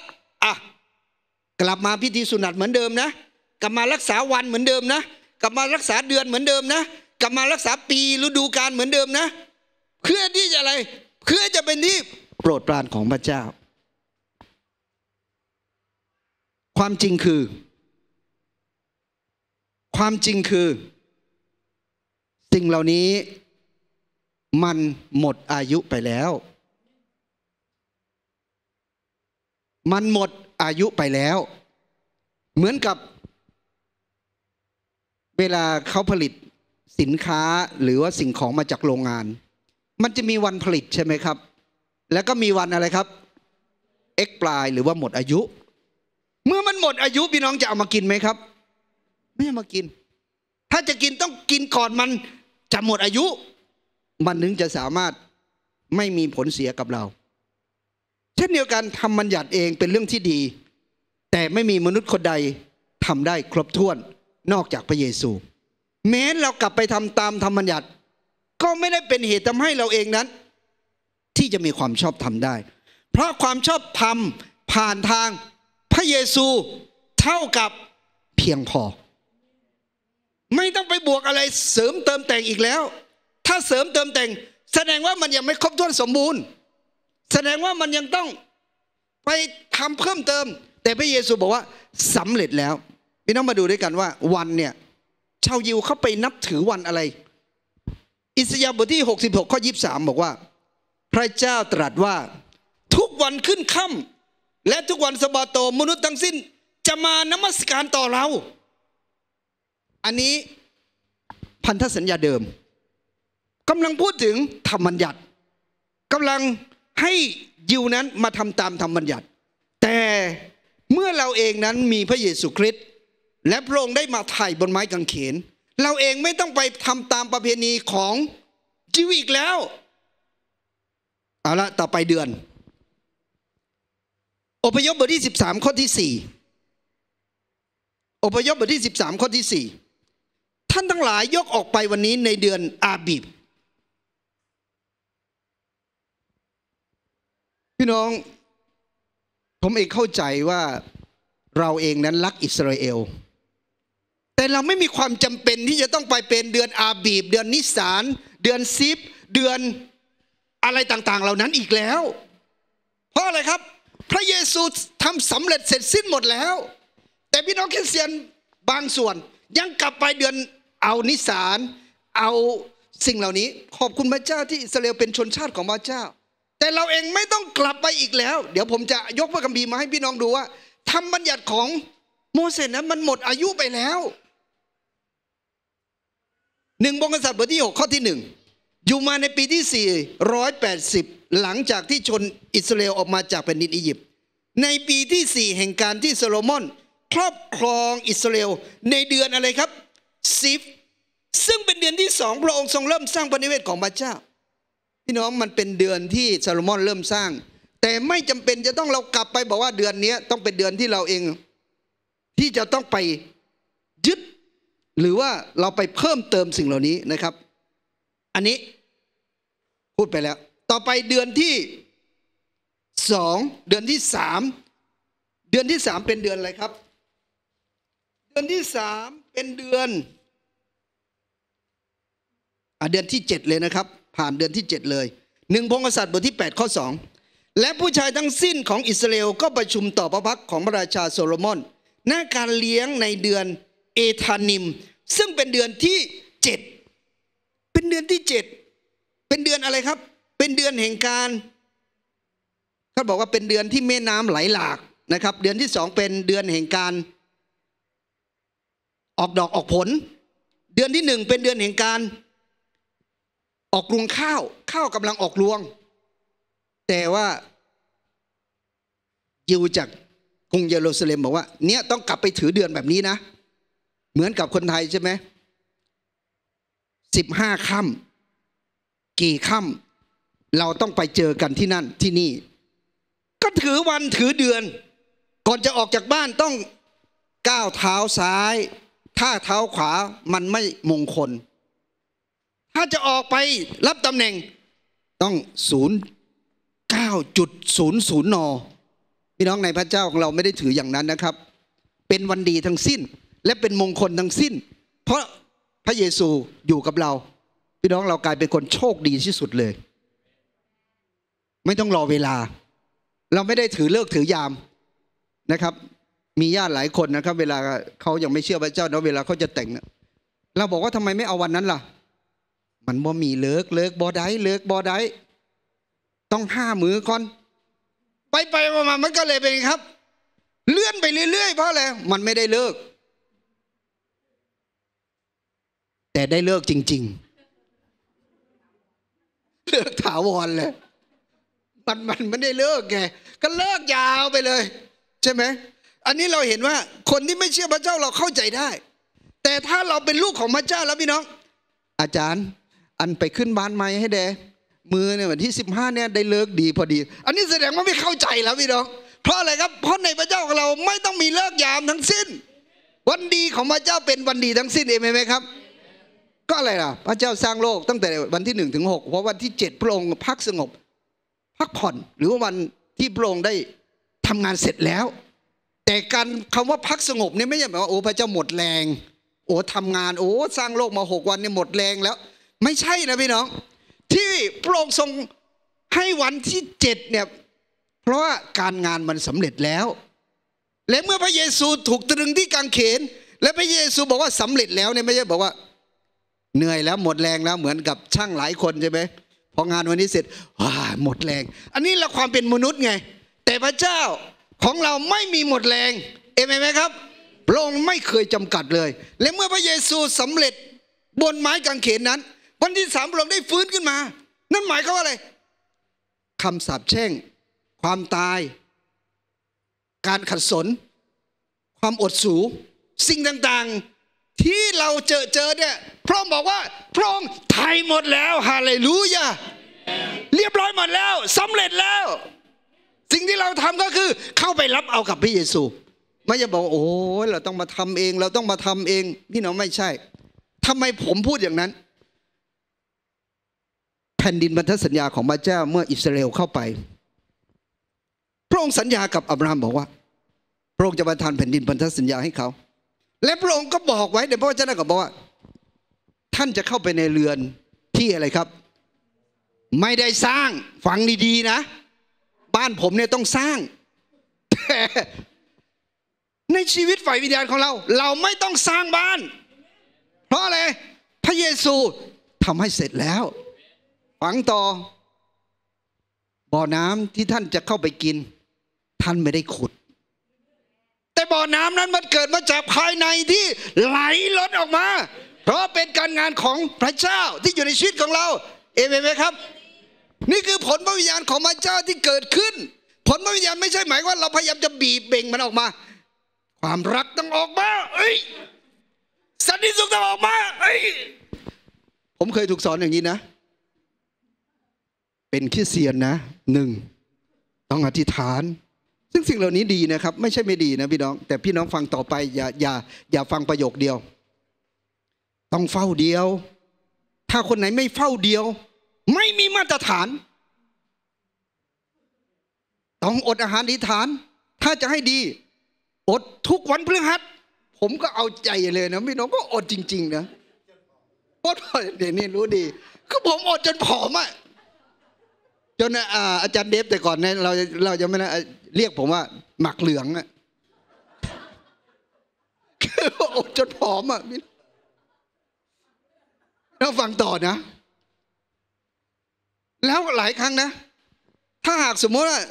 [SPEAKER 1] อ่ะ กลับมาพิธีสุนัตเหมือนเดิมนะ กลับมารักษาวันเหมือนเดิมนะ กลับมารักษาเดือนเหมือนเดิมนะ กลับมารักษาปีฤดูกาลเหมือนเดิมนะ เพื่อที่จะอะไรเพื่อจะเป็นที่โปรดปรานของพระเจ้า ความจริงคือความจริงคือ สิ่งเหล่านี้มันหมดอายุไปแล้ว มันหมดอายุไปแล้ว เหมือนกับ เวลาเขาผลิตสินค้าหรือว่าสิ่งของมาจากโรงงาน มันจะมีวันผลิตใช่ไหมครับ แล้วก็มีวันอะไรครับ expire หรือว่าหมดอายุ เมื่อมันหมดอายุพี่น้องจะเอามากินไหมครับไม่ให้มากิน ถ้าจะกินต้องกินก่อนมัน จะหมดอายุ มันถึงจะสามารถไม่มีผลเสียกับเรา เช่นเดียวกันทำมัหยัดเองเป็นเรื่องที่ดี แต่ไม่มีมนุษย์คนใดทำได้ครบถ้วนนอกจากพระเยซู แม้เรากลับไปทำตามธรรมบัญญัติ ก็ไม่ได้เป็นเหตุทำให้เราเองนั้น ที่จะมีความชอบธรรมได้ เพราะความชอบธรรมผ่านทางพระเยซูเท่ากับเพียงพอไม่ต้องไปบวกอะไรเสริมเติมแต่งอีกแล้ว ถ้าเสริมเติมแต่ง แสดงว่ามันยังไม่ครบถ้วนสมบูรณ์ แสดงว่ามันยังต้องไปทำเพิ่มเติม แต่พระเยซูบอกว่าสำเร็จแล้วพี่น้องมาดูด้วยกันว่า วันเนี่ยชาวยิวเขาไปนับถือวันอะไร อิสยาห์บทที่66ข้อ23 บอกว่า พระเจ้าตรัสว่าทุกวันขึ้นค่ำและทุกวันสบาโตมนุษย์ทั้งสิ้นจะมานมัสการต่อเราอันนี้พันธสัญญาเดิมกำลังพูดถึง ธรรมบัญญัติกำลังให้ยิวนั้นมาทำตามธรรมบัญญัติ แต่เมื่อเราเองนั้นมีพระเยซูคริสต์และพระองค์ได้มาไถ่บนไม้กางเขน เราเองไม่ต้องไปทำตามประเพณีของยิวอีกแล้วเอาละต่อไปเดือน อพยพบทที่13ข้อที่4อพยพบทที่13ข้อที่4ท่านทั้งหลายยกออกไปวันนี้ในเดือนอาบีบ พี่น้องผมเองเข้าใจว่าเราเองนั้นรักอิสราเอล แต่เราไม่มีความจำเป็นที่จะต้องไปเป็นเดือนอาบีบ เดือนนิสานเดือนซิปเดือนอะไรต่างๆ เหล่านั้นอีกแล้ว เพราะอะไรครับ พระเยซูทำสำเร็จเสร็จสิ้นหมดแล้ว แต่พี่น้องคริสเตียนบางส่วนยังกลับไปเดือนเอานิสานเอาสิ่งเหล่านี้ ขอบคุณพระเจ้าที่อิสราเอลเป็นชนชาติของพระเจ้า แต่เราเองไม่ต้องกลับไปอีกแล้ว เดี๋ยวผมจะยกพระคัมภีร์มาให้พี่น้องดูว่าธรรมบัญญัติของโมเสสนั้น มันหมดอายุไปแล้ว หนึ่งบงกษัตริย์บทที่6 ข้อที่หนึ่งอยู่มาในปีที่480 หลังจากที่ชนอิสราเอลออกมาจากแผ่นดินอียิปต์ในปีที่ 4 แห่งการที่โซโลมอนครอบครองอิสราเอลในเดือนอะไรครับซิฟซึ่งเป็นเดือนที่สองพระองค์ทรงเริ่มสร้างพระนิเวศของพระเจ้าพี่น้องมันเป็นเดือนที่ซาโลมอนเริ่มสร้าง แต่ไม่จำเป็นจะต้องเรากลับไปบอกว่าเดือนนี้ต้องเป็นเดือนที่เราเอง ที่จะต้องไปยึด หรือว่าเราไปเพิ่มเติมสิ่งเหล่านี้นะครับ อันนี้พูดไปแล้ว ต่อไปเดือนที่สอง เดือนที่สามเดือนที่สามเป็นเดือนอะไรครับ เดือนที่สามเป็นเดือนเดือนที่ 7 เลยนะครับ ผ่านเดือนที่ 7 เลยหนึ่งพงศษัตริย์บทที่8ข้อ2และผู้ชายทั้งสิ้นของอิสราเอลก็ประชุมต่อพระพักของพระราชาโซโลมอนหน้าการเลี้ยงในเดือนเอธานิม ซึ่งเป็นเดือนที่ 7 เป็นเดือนที่ 7 เป็นเดือนอะไรครับ เป็นเดือนแห่งการเขาบอกว่าเป็นเดือนที่แม่น้ำไหลหลากนะครับ เดือนที่สองเป็นเดือนแห่งการออกดอกออกผล เดือนที่หนึ่งเป็นเดือนแห่งการออกรวงข้าวข้าวกำลังออกรวง แต่ว่ายิวจากกรุงเยรูซาเล็มบอกว่าเนี่ยต้องกลับไปถือเดือนแบบนี้นะ เหมือนกับคนไทยใช่ไหมสิบห้าค่ำกี่ค่ำเราต้องไปเจอกันที่นั่นที่นี่ ก็ถือวันถือเดือน ก่อนจะออกจากบ้านต้องก้าวเท้าซ้ายถ้าเท้าขวามันไม่มงคลถ้าจะออกไปรับตำแหน่งต้องศูนย์เก้าจุดศูนย์ศูนย์นอพี่น้องในพระเจ้าของเราไม่ได้ถืออย่างนั้นนะครับ เป็นวันดีทั้งสิ้น และเป็นมงคลทั้งสิ้น เพราะพระเยซูอยู่กับเรา พี่น้องเรากลายเป็นคนโชคดีที่สุดเลย ไม่ต้องรอเวลา เราไม่ได้ถือเลิกถือยามนะครับ มีญาติหลายคนนะครับ เวลาเขายังไม่เชื่อพระเจ้าเนาะเวลาเขาจะแต่งเราบอกว่าทำไมไม่เอาวันนั้นล่ะมันบ่มีเลิก เลิกบ่ได้ เลิกบ่ได้ ต้องห้ามือก่อนไปไปมา มันก็เลยเป็นครับ เลื่อนไปเรื่อยๆเพราะอะไรมันไม่ได้เลิก แต่ได้เลิกจริงๆ เลิกถาวรเลยมันมันไม่ได้เลิกไงก็เลิกยาวไปเลย ใช่ไหมอันนี้เราเห็นว่าคนที่ไม่เชื่อพระเจ้าเราเข้าใจได้ แต่ถ้าเราเป็นลูกของพระเจ้าแล้วพี่น้องอาจารย์อันไปขึ้นบ้านไหม้ให้แด มือเนี่ยวันที่ 15เนี่ยได้เลิกดีพอดี อันนี้แสดงว่าไม่เข้าใจแล้วพี่น้อง เพราะอะไรครับเพราะในพระเจ้าของเราไม่ต้องมีเลิกยามทั้งสิ้น วันดีของพระเจ้าเป็นวันดีทั้งสิ้นเองไหมครับ ก็อะไรล่ะ พระเจ้าสร้างโลกตั้งแต่วันที่1ถึงกเพราะวันที่7พระองค์พักสงบ พักผ่อนหรือว่าวันที่พระองค์ได้ทำงานเสร็จแล้ว แต่การคำว่าพักสงบเนี่ยไม่ใช่หมายว่าโอ้พระเจ้าหมดแรง โอ้ทำงานโอ้สร้างโลกมาหกวันเนี่ยหมดแรงแล้วไม่ใช่นะพี่น้อง ที่พระองค์ทรงให้วันที่เจ็ดเนี่ยเพราะว่าการงานมันสำเร็จแล้ว และเมื่อพระเยซูถูกตรึงที่กางเขน และพระเยซูบอกว่าสำเร็จแล้วเนี่ยไม่ใช่บอกว่า เหนื่อยแล้วหมดแรงแล้ว เหมือนกับช่างหลายคนใช่ไหมพองานวันนี้เสร็จว้าหมดแรง อันนี้เราความเป็นมนุษย์ไงแต่พระเจ้าของเราไม่มีหมดแรงเอเมนไหมครับพระองค์ไม่เคยจำกัดเลย และเมื่อพระเยซูสำเร็จบนไม้กางเขนนั้นวันที่สามพระองค์ได้ฟื้นขึ้นมา นั่นหมายเขาว่าอะไรคำสาปแช่ง ความตาย การขัดสน ความอดสูสิ่งต่างๆ ที่เราเจอเจอเนี่ย พระองค์บอกว่า พระองค์ไทยหมดแล้วฮาเลลูยาเรียบร้อยหมดแล้วสำเร็จแล้ว สิ่งที่เราทำก็คือ เข้าไปรับเอากับพระเยซู ไม่จะบอกโอ้เราต้องมาทำเอง เราต้องมาทำเอง พี่น้องไม่ใช่ ทำไมผมพูดอย่างนั้นแผ่นดินพันธสัญญาของพระเจ้าเมื่ออิสราเอลเข้าไปพระองค์สัญญากับอับราฮัมบอกว่าพระองค์จะประทานแผ่นดินพันธสัญญาให้เขา และพระองค์ก็บอกไว้ในพระวจนะก็บอกว่าท่านจะเข้าไปในเรือนที่อะไรครับ ไม่ได้สร้างฟังดีๆนะ บ้านผมเนี่ยต้องสร้างแต่ในชีวิตฝ่ายวิญญาณของเรา เราไม่ต้องสร้างบ้าน เพราะอะไรพระเยซูทำให้เสร็จแล้วังต่อ บ่อน้ำที่ท่านจะเข้าไปกิน ท่านไม่ได้ขุด แต่บ่อน้ำนั้นมันเกิดมาจากภายในที่ไหลล้นออกมา เพราะเป็นการงานของพระเจ้าที่อยู่ในชีวิตของเราเอเมนไหมครับ นี่คือผลพระวิญญาณของพระเจ้าที่เกิดขึ้น ผลพระวิญญาณไม่ใช่หมายว่าเราพยายามจะบีบเบ่งมันออกมา ความรักต้องออกมาเอ้ยสันติสุขต้องออกมาเอ้ยผมเคยถูกสอนอย่างนี้นะเป็นคริสเตียนนะหนึ่งต้องอธิษฐาน ซึ่งสิ่งเหล่านี้ดีนะครับ ไม่ใช่ไม่ดีนะพี่น้อง แต่พี่น้องฟังต่อไปอย่าอย่าอย่าฟังประโยคเดียว ต้องเฝ้าเดียว ถ้าคนไหนไม่เฝ้าเดียว ไม่มีมาตรฐาน ต้องอดอาหารอธิษฐาน ถ้าจะให้ดี อดทุกวันพฤหัสผมก็เอาใจเลยนะพี่น้องก็อดจริง ๆ นะอดเดี๋ยวนี้รู้ดีก็ผมอดจนผอมอะจนอาจารย์เดฟแต่ก่อนเนี่ยเราเราจะไม่เรียกผมว่า หมักเหลืองอะจนผอมอะเราฟังต่อนะ แล้วหลายครั้งนะ ถ้าหากสมมติว่า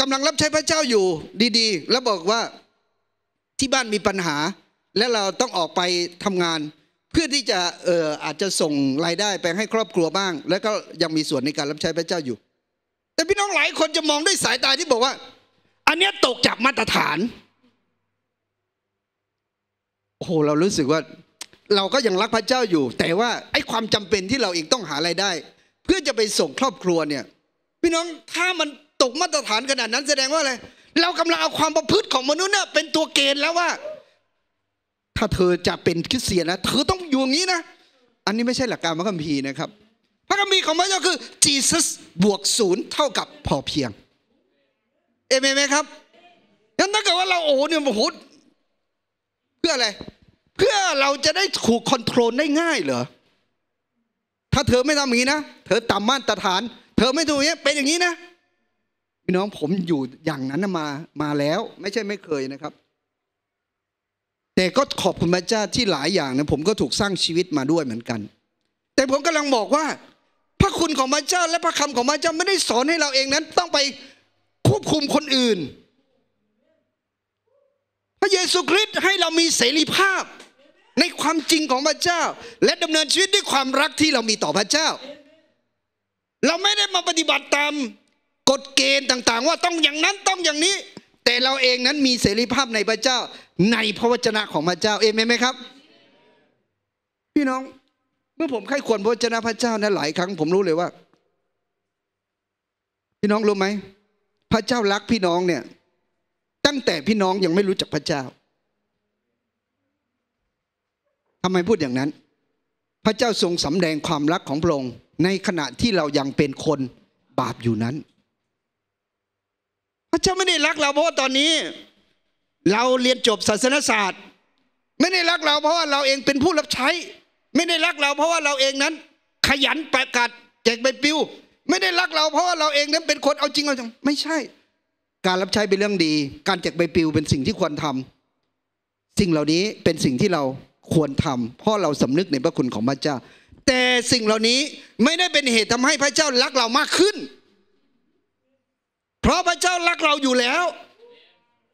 [SPEAKER 1] กำลังรับใช้พระเจ้าอยู่ดีๆ แล้วบอกว่าที่บ้านมีปัญหา และเราต้องออกไปทำงานเพื่อที่จะเอ่ออาจจะส่งรายได้ไปให้ครอบครัวบ้าง แล้วก็ยังมีส่วนในการรับใช้พระเจ้าอยู่ แต่พี่น้องหลายคนจะมองด้วยสายตาที่บอกว่า อันนี้ตกจากมาตรฐานโอ้โหเรารู้สึกว่า เราก็ยังรักพระเจ้าอยู่ แต่ว่าไอ้ความจำเป็นที่เราเองต้องหาไรายได้ เพื่อจะไปส่งครอบครัวเนี่ย พี่น้องถ้ามันตกมาตรฐานขนาดนั้นแสดงว่าอะไรเรากำลังเอาความประพฤติของมนุษย์เนี่ยเป็นตัวเกณฑ์แล้วว่าถ้าเธอจะเป็นคริสเตียนนะเธอต้องอยู่อย่างนี้นะ อันนี้ไม่ใช่หลักการพระคัมภีร์นะครับ พระคัมภีร์ของพระเจ้าคือ Jesus บวกศูนย์เท่ากับพอเพียงเอเมนไหมครับงั้นถ้าเกิดว่าเราโอ้เนี่ยโอ้โหเพื่ออะไรเพื่อเราจะได้ถูกคอนโทรลได้ง่ายเหรอถ้าเธอไม่ทำอย่างนี้นะ เธอต่ำมาตรฐาน เธอไม่ทำอย่างนี้เป็นอย่างนี้นะพี่น้องผมอยู่อย่างนั้นมามาแล้วไม่ใช่ไม่เคยนะครับแต่ก็ขอบคุณพระเจ้าที่หลายอย่างนะผมก็ถูกสร้างชีวิตมาด้วยเหมือนกัน แต่ผมกำลังบอกว่า พระคุณของพระเจ้า และพระคำของพระเจ้าไม่ได้สอนให้เราเองนั้นต้องไปควบคุมคนอื่น พระเยซูคริสต์ให้เรามีเสรีภาพในความจริงของพระเจ้าและดำเนินชีวิตด้วยความรักที่เรามีต่อพระเจ้า เราไม่ได้มาปฏิบัติตามกฎเกณฑ์ต่างๆ ว่าต้องอย่างนั้นต้องอย่างนี้แต่เราเองนั้นมีเสรีภาพในพระเจ้าในพระวจนะของพระเจ้าเอเมนไหมครับ พี่น้อง เมื่อผมไข้ควรพระวจนะพระเจ้านะหลายครั้ง ผมรู้เลยว่า พี่น้องรู้ไหม พระเจ้ารักพี่น้องเนี่ย ตั้งแต่พี่น้องยังไม่รู้จักพระเจ้าทำไมพูดอย่างนั้น พระเจ้าทรงสำแดงความรักของพระองค์ในขณะที่เรายังเป็นคนบาปอยู่นั้นพระเจ้าไม่ได้รักเราเพราะตอนนี้ เราเรียนจบศาสนศาสตร์ไม่ได้รักเรา เพราะว่าเราเองเป็นผู้รับใช้ ไม่ได้รักเรา เพราะว่าเราเองนั้น ขยันประกาศแจกใบปลิวไม่ได้รักเรา เพราะว่าเราเองนั้นเป็นคนเอาจริงเอาจังไม่ใช่ การรับใช้เป็นเรื่องดี การแจกใบปลิวเป็นสิ่งที่ควรทำ สิ่งเหล่านี้เป็นสิ่งที่เราควรทำ เพราะเราสำนึกในพระคุณของพระเจ้าแต่สิ่งเหล่านี้ไม่ได้เป็นเหตุทำให้พระเจ้ารักเรามากขึ้นเพราะพระเจ้ารักเราอยู่แล้ว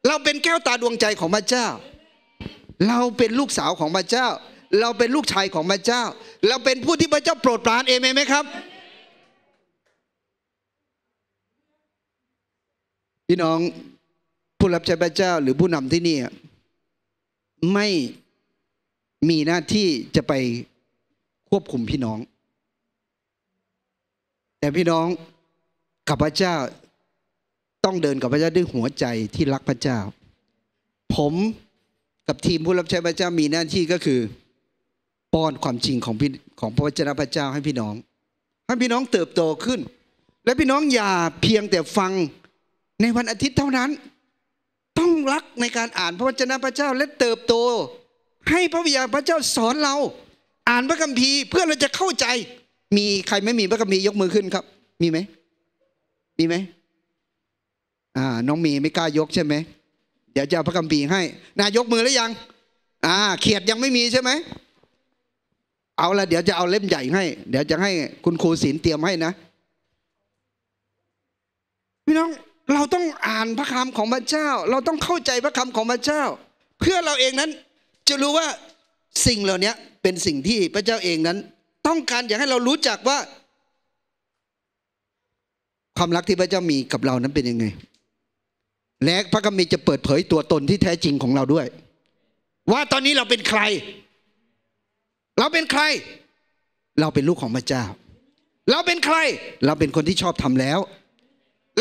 [SPEAKER 1] เราเป็นแก้วตาดวงใจของพระเจ้า เราเป็นลูกสาวของพระเจ้า เราเป็นลูกชายของพระเจ้า เราเป็นผู้ที่พระเจ้าโปรดปรานเองไหมครับ พี่น้องผู้รับใช้พระเจ้าหรือผู้นำที่นี่ไม่มีหน้าที่จะไปควบคุมพี่น้อง แต่พี่น้องกับพระเจ้าต้องเดินกับพระเจ้าด้วยหัวใจที่รักพระเจ้า ผมกับทีมผู้รับใช้พระเจ้ามีหน้าที่ก็คือป้อนความจริงของของพระวจนะพระเจ้าให้พี่น้อง ให้พี่น้องเติบโตขึ้น และพี่น้องอย่าเพียงแต่ฟังในวันอาทิตย์เท่านั้น ต้องรักในการอ่านพระวจนะพระเจ้าและเติบโต ให้พระวิญญาณพระเจ้าสอนเรา อ่านพระคัมภีร์เพื่อเราจะเข้าใจ มีใครไม่มีพระคัมภีร์ยกมือขึ้นครับ มีไหม มีไหม่าน้องมีไม่กล้ายกใช่ไหมเดี๋ยวจะเอาพระกัมปีให้นายกมือหรือยัง อ่า เขียดยังไม่มีใช่ไหมเอาละเดี๋ยวจะเอาเล่มใหญ่ให้ เดี๋ยวจะให้คุณครูศิลเตรียมให้นะ พี่น้องเราต้องอ่านพระคำของพระเจ้า เราต้องเข้าใจพระคำของพระเจ้า เพื่อเราเองนั้น จะรู้ว่าสิ่งเหล่านี้เป็นสิ่งที่พระเจ้าเองนั้น ต้องการอยากให้เรารู้จักว่าความรักที่พระเจ้ามีกับเรานั้นเป็นยังไงและพระคัมภีร์จะเปิดเผยตัวตนที่แท้จริงของเราด้วย ว่าตอนนี้เราเป็นใคร เราเป็นใคร เราเป็นลูกของพระเจ้า เราเป็นใครเราเป็นคนที่ชอบทำแล้ว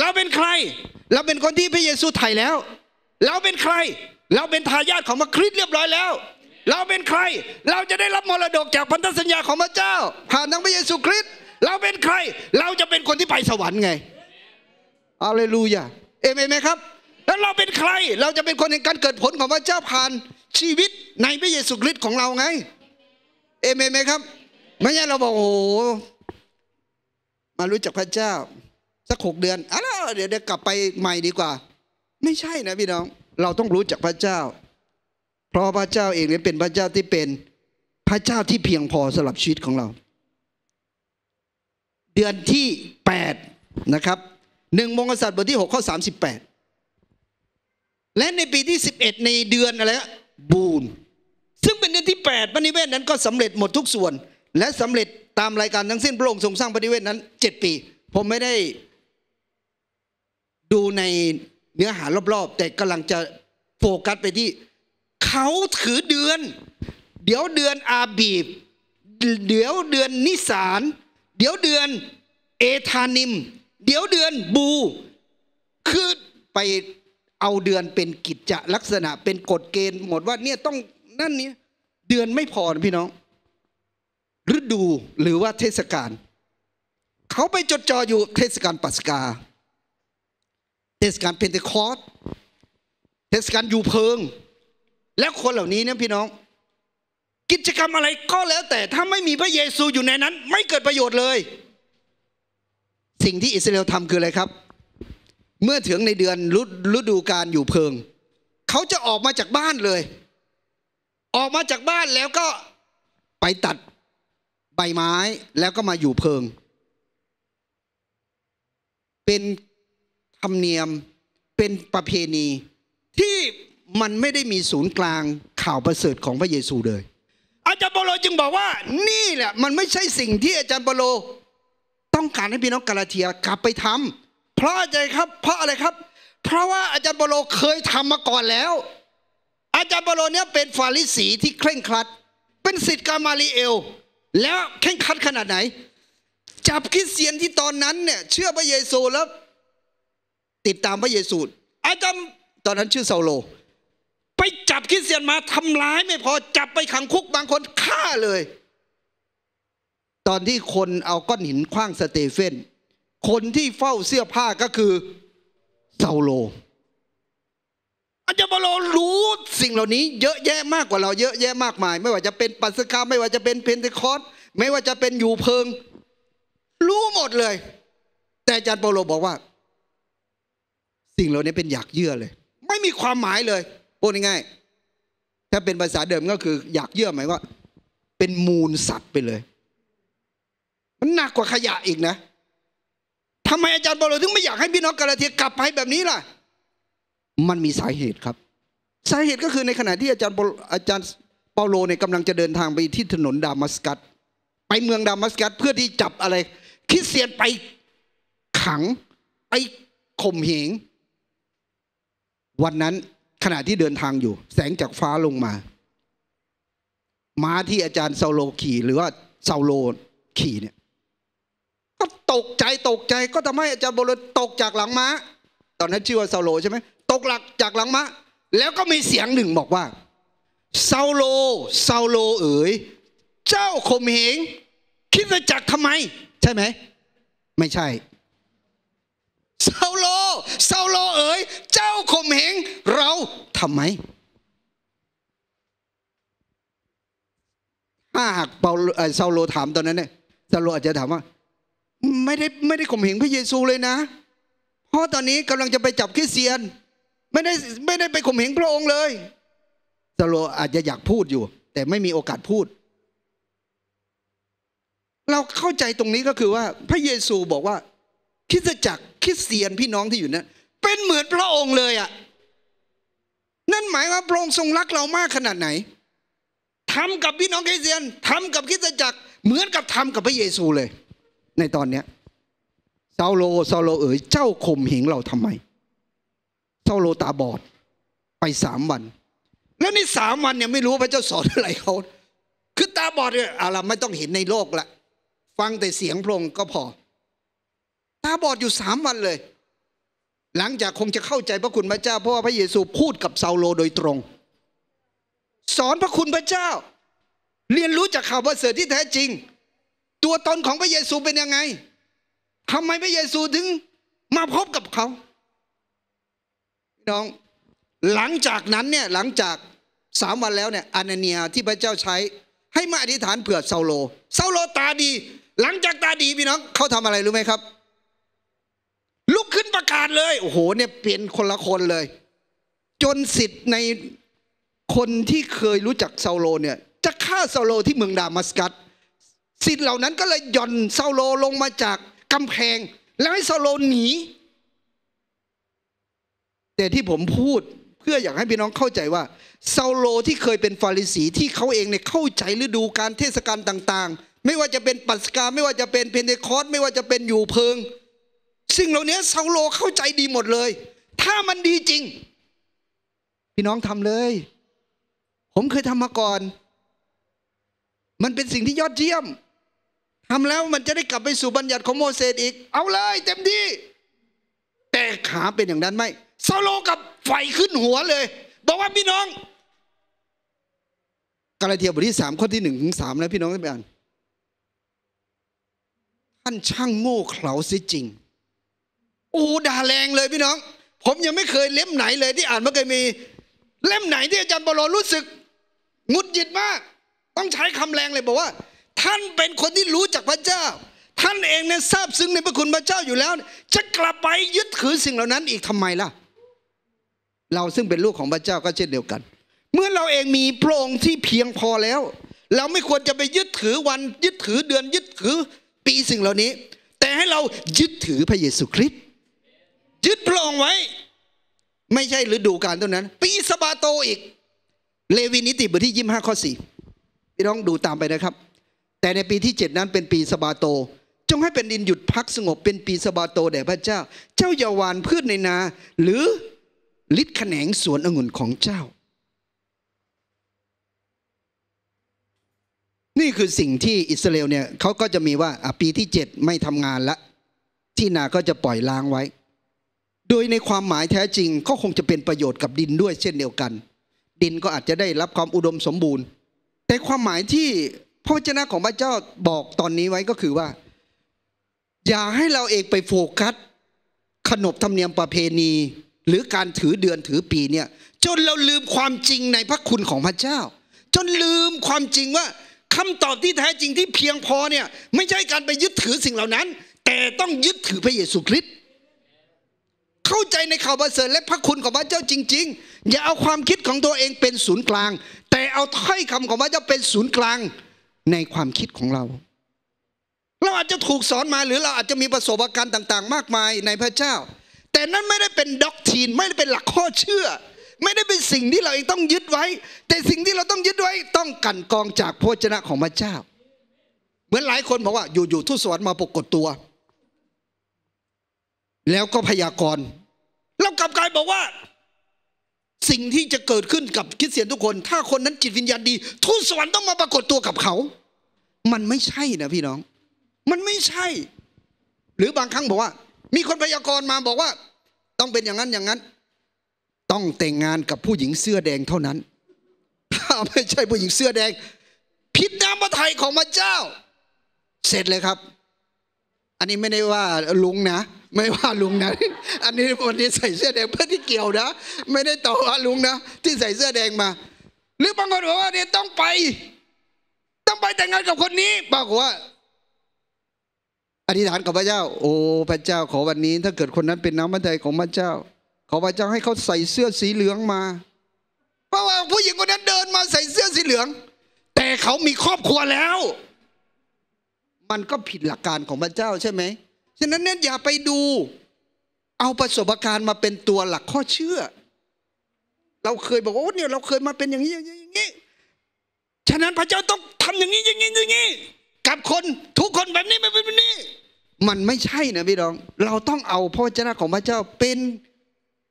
[SPEAKER 1] เราเป็นใคร เราเป็นคนที่พระเยซูไถ่แล้วเราเป็นใคร เราเป็นทายาทของพระคริสต์เรียบร้อยแล้ว เราเป็นใคร เราจะได้รับมรดกจากพันธสัญญาของพระเจ้า ผ่านทางพระเยซูคริสต์เราเป็นใคร เราจะเป็นคนที่ไปสวรรค์ไงอาเลลูยาเอเมนไหมครับแล้วเราเป็นใคร เราจะเป็นคนแห่งการเกิดผลของพระเจ้าผ่านชีวิตในพระเยซูคริสต์ของเราไง เอเมนไหมครับ ไม่ใช่เราบอกโอ้ มารู้จักพระเจ้าสักหกเดือนอ่ะเดี๋ยวเดี๋ยวกลับไปใหม่ดีกว่า ไม่ใช่นะพี่น้อง เราต้องรู้จักพระเจ้า เพราะพระเจ้าเองเนี่ยเป็นพระเจ้าที่เป็นพระเจ้าที่เพียงพอสำหรับชีวิตของเรา เดือนที่แปดนะครับ หนึ่งมงกษัตริย์บทที่หกข้อสสามิบแปดและในปีที่ 11 ในเดือนอะไรบูนซึ่งเป็นเดือนที่8ปณิเวศนั้นก็สำเร็จหมดทุกส่วน และสำเร็จตามรายการทั้งสิ้นพระองค์ทรงสร้างปณิเวศนั้น7ปี ผมไม่ได้ดูในเนื้อหารอบๆ แต่กำลังจะโฟกัสไปที่ เขาถือเดือน เดี๋ยวเดือนอาบีบ เดี๋ยวเดือนนิสานเดี๋ยวเดือน เอธานิม เดี๋ยวเดือนบู คือไปเอาเดือนเป็นกิจจะลักษณะเป็นกฎเกณฑ์หมดว่าเนี่ยต้องนั่นนี้เดือนไม่พอพี่น้อง ฤดูหรือว่าเทศกาลเขาไปจดจ่ออยู่เทศกาลปัสกา เทศกาลเพนเทคอสเทศกาลอยู่เพิง แล้วคนเหล่านี้เนี่ยพี่น้อง กิจกรรมอะไรก็แล้วแต่ถ้าไม่มีพระเยซูอยู่ในนั้น ไม่เกิดประโยชน์เลย สิ่งที่อิสราเอลทำคืออะไรครับเมื่อถึงในเดือนฤดูการอยู่เพิง เขาจะออกมาจากบ้านเลย ออกมาจากบ้านแล้วก็ไปตัดใบไม้แล้วก็มาอยู่เพิง เป็นธรรมเนียมเป็นประเพณี ที่มันไม่ได้มีศูนย์กลางข่าวประเสริฐของพระเยซูเลย อาจารย์เปโลจึงบอกว่า นี่แหละ มันไม่ใช่สิ่งที่อาจารย์เปโล ต้องการให้พี่น้องกาลาเทียกลับไปทำเพราะอะไรครับ เพราะอะไรครับ เพราะว่าอาจารย์เปโลเคยทำมาก่อนแล้ว อาจารย์เปโลเนี่ยเป็นฟาริสีที่เคร่งครัด เป็นสิทธิ์กามาลีเอล แล้วเคร่งครัดขนาดไหน จับคริสเตียนที่ตอนนั้นเนี่ยเชื่อพระเยซูแล้ว ติดตามพระเยซู อาจารย์ ตอนนั้นชื่อเซาโลไปจับคริสเตียนมาทำร้ายไม่พอจับไปขังคุกบางคนฆ่าเลย ตอนที่คนเอาก้อนหินคว้างสเตเฟนคนที่เฝ้าเสื้อผ้าก็คือเซาโล อาาจรย์บโลรู้สิ่งเหล่านี้ เยอะแยะมากกว่าเราเยอะ แยะมากมาย ไม่ว่าจะเป็นปัสกาไม่ว่าจะเป็นเพนเทคอสไม่ว่าจะเป็นอยู่เพิงรู้หมดเลย แต่อาจารย์เปโลบอกว่า สิ่งเหล่านี้เป็นอยากเยื่อเลย ไม่มีความหมายเลยพูดง่ายๆถ้าเป็นภาษาเดิมก็คือ อยากเยื่อหมายว่า เป็นมูลสัตว์ไปเลยมันหนักกว่าขยะอีกนะทำไมอาจารย์บอาโลถึงไม่อยากให้พี่น้องกาลาเทียกลับไปแบบนี้ล่ะ มันมีสาเหตุครับ สาเหตุก็คือในขณะที่อาจารย์อาจารย์เปาโลเนี่ยกำลังจะเดินทางไปที่ถนนดามัสกัสไปเมืองดามัสกัสเพื่อที่จับอะไรคริสเตียนไป ขังไปข่มเหงวันนั้นขณะที่เดินทางอยู่ แสงจากฟ้าลงมาม้าที่อาจารย์เซาโลขี่หรือว่าเซาโลขี่เนี่ยก็ตกใจตกใจก็ทำให้อาจารย์บรตกจากหลังม้าตอนนั้นชื่อว่าซาโลใช่ไหมตกหลักจากหลังม้าแล้วก็มีเสียงหนึ่งบอกว่าซาโลซาโลเอ๋ยเจ้าข่มเหง คิดจะจักทำไม ใช่ไหมไม่ใช่ซาโลซาโลเอ๋ยเจ้าข่มเหง เราทำไมถ้าหากเปาซาโลถามตอนนั้นเนี่ยซาโลอาจจะถามว่าไม่ได้ไม่ได้ข่มเหงพระเยซูเลยนะเพราะตอนนี้กำลังจะไปจับคริสเตียน ไม่ได้ไม่ได้ไปข่มเหงพระองค์เลยซาโลอาจจะอยากพูดอยู่ แต่ไม่มีโอกาสพูด เราเข้าใจตรงนี้ก็คือว่า พระเยซูบอกว่า คริสจักรคริสเตียนพี่น้องที่อยู่นั้นเป็นเหมือนพระองค์เลยอะ่ะนั่นหมายว่าพระองค์ทรงรักเรามากขนาดไหน ทำกับพี่น้องคริสเตียน ทำกับคริสจักรเหมือนกับทำกับพระเยซูเลยในตอนเนี้ยซาโลซาโลเอ๋ย เจ้าข่มเหงเราทำไมซาโลตาบอด ไปสามวัน แล้วในสามวันเนี่ยไม่รู้พระเจ้าสอนอะไรเขาคือตาบอดเนี่ยอะไรไม่ต้องเห็นในโลกละฟังแต่เสียงพระองค์ก็พอ ตาบอดอยู่สามวันเลย หลังจากคงจะเข้าใจพระคุณพระเจ้า เพราะว่าพระเยซูพูดกับซาโลโดยตรง สอนพระคุณพระเจ้า เรียนรู้จากข่าวประเสริฐที่แท้จริงตัวตนของพระเยซูเป็นยังไง ทำไมพระเยซูถึงมาพบกับเขาพี่น้อง หลังจากนั้นเนี่ยหลังจากสามวันแล้วเนี่ยอานาเนียที่พระเจ้าใช้ ให้มาอธิษฐานเผื่อเซาโล เซาโลตาดี หลังจากตาดีพี่น้องเขาทำอะไรรู้ไหมครับ ลุกขึ้นประกาศเลย โอ้โหเนี่ยเปลี่ยนคนละคนเลย จนสิทธิ์ในคนที่เคยรู้จักเซาโลเนี่ย จะฆ่าเซาโลที่เมืองดามัสกัสสิ่งเหล่านั้นก็เลยหย่อนซาโลลงมาจากกำแพงแล้วให้ซาโลหนีแต่ที่ผมพูดเพื่ออยากให้พี่น้องเข้าใจว่าซาโลที่เคยเป็นฟาริสีที่เขาเองเนี่ยเข้าใจฤดูการเทศกาลต่าง ๆ ไม่ว่าจะเป็นปัสกาไม่ว่าจะเป็นเพนเทคอสไม่ว่าจะเป็นอยู่เพิงสิ่งเหล่านี้ซาโลเข้าใจดีหมดเลย ถ้ามันดีจริง พี่น้องทำเลย ผมเคยทำมาก่อน มันเป็นสิ่งที่ยอดเยี่ยมทำแล้วมันจะได้กลับไปสู่บัญญัติของโมเสสอีก เอาเลยเต็มที่ แต่ขาเป็นอย่างนั้นไหมซาโลกับไฟขึ้นหัวเลย บอกว่าพี่น้องกาลาเทียบทที่สามข้อที่หนึ่งถึงสามนะพี่น้องท่้ไปอ่าน ท่านช่างโง่เขลาเสียจริงโอ้ด่าแรงเลยพี่น้อง ผมยังไม่เคยเล่มไหนเลยที่อ่านม่เคยมี เล่มไหน ที่อาจารย์บอลรู้สึก งุดหงิดมาก ต้องใช้คำแรงเลยบอกว่าท่านเป็นคนที่รู้จักพระเจ้า ท่านเองเนี่ยทราบซึ้งในพระคุณพระเจ้าอยู่แล้ว จะกลับไปยึดถือสิ่งเหล่านั้นอีกทำไมล่ะ เราซึ่งเป็นลูกของพระเจ้าก็เช่นเดียวกัน เมื่อเราเองมีพระองค์ที่เพียงพอแล้ว เราไม่ควรจะไปยึดถือวันยึดถือเดือนยึดถือปีสิ่งเหล่านี้ แต่ให้เรายึดถือพระเยซูคริสต์ยึดพระองค์ไว้ ไม่ใช่ฤดูกาลเท่านั้น ปีสบาโตอีก เลวีนิติบทที่ยี่สิบห้าข้อสี่พี่น้องดูตามไปนะครับแต่ในปีที่เจ็ดนั้นเป็นปีสบาโต จงให้เป็นดินหยุดพักสงบเป็นปีสบาโตแด่พระเจ้า เจ้าอย่าหวานพืชในนา หรือลิดแขนงสวนองุ่นของเจ้า นี่คือสิ่งที่อิสราเอลเนี่ยเขาก็จะมีว่าปีที่เจ็ดไม่ทำงานละ ที่นาก็จะปล่อยล้างไว้ โดยในความหมายแท้จริงก็คงจะเป็นประโยชน์กับดินด้วยเช่นเดียวกัน ดินก็อาจจะได้รับความอุดมสมบูรณ์ แต่ความหมายที่พระวจนะของพระเจ้าบอกตอนนี้ไว้ก็คือว่า อย่าให้เราเองไปโฟกัสขนบธรรมเนียมประเพณี หรือการถือเดือนถือปีเนี่ยจนเราลืมความจริงในพระคุณของพระเจ้า จนลืมความจริงว่าคำตอบที่แท้จริงที่เพียงพอเนี่ยไม่ใช่การไปยึดถือสิ่งเหล่านั้น แต่ต้องยึดถือพระเยซูคริสต์เข้าใจในข่าวประเสริฐและพระคุณของพระเจ้าจริง ๆ อย่าเอาความคิดของตัวเองเป็นศูนย์กลาง แต่เอาถ้อยคำของพระเจ้าเป็นศูนย์กลางในความคิดของเรา เราอาจจะถูกสอนมาหรือเราอาจจะมีประสบการณ์ต่างๆมากมายในพระเจ้า แต่นั้นไม่ได้เป็นด็อกทีนไม่ได้เป็นหลักข้อเชื่อ ไม่ได้เป็นสิ่งที่เราเองต้องยึดไว้ แต่สิ่งที่เราต้องยึดไว้ต้องกันกองจากพระชนะของพระเจ้า เหมือนหลายคนบอกว่าอยู่ๆทูตสวรรค์มาปรากฏตัว แล้วก็พยากรณ์เรากลับกลายบอกว่าสิ่งที่จะเกิดขึ้นกับคริสเตียนทุกคน ถ้าคนนั้นจิตวิญญาณดีทูตสวรรค์ต้องมาปรากฏตัวกับเขา มันไม่ใช่นะพี่น้อง มันไม่ใช่ หรือบางครั้งบอกว่า มีคนพยากรณ์มาบอกว่า ต้องเป็นอย่างนั้นอย่างนั้น ต้องแต่งงานกับผู้หญิงเสื้อแดงเท่านั้น ถ้าไม่ใช่ผู้หญิงเสื้อแดงผิดน้ำพระทัยของพระเจ้า เสร็จเลยครับ อันนี้ไม่ได้ว่าลุงนะไม่ว่าลุงนะ อันนี้วันนี้ใส่เสื้อแดงเพื่อที่เกี่ยวนะไม่ได้ต่อว่าลุงนะ ที่ใส่เสื้อแดงมา หรือบางคนบอกว่าเนี่ยต้องไป ต้องไปแต่งงานกับคนนี้บอกว่าอธิษฐานกับพระเจ้า โอ้พระเจ้าขอวันนี้ถ้าเกิดคนนั้นเป็นน้ำพระทัยของพระเจ้าขอพระเจ้าให้เขาใส่เสื้อสีเหลืองมา เพราะว่าผู้หญิงคนนั้นเดินมาใส่เสื้อสีเหลือง แต่เขามีครอบครัวแล้ว มันก็ผิดหลักการของพระเจ้าใช่ไหมฉะนั้นเนี่ยอย่าไปดู เอาประสบการณ์มาเป็นตัวหลักข้อเชื่อ เราเคยบอกว่าเนี่ยเราเคยมาเป็นอย่างนี้อย่างนี้อย่างนี้ ฉะนั้นพระเจ้าต้องทำอย่างนี้อย่างนี้อย่างนี้กับคนทุกคนแบบนี้แบบนี้ มันไม่ใช่นะพี่น้อง เราต้องเอาพระเจ้าของพระเจ้าเป็น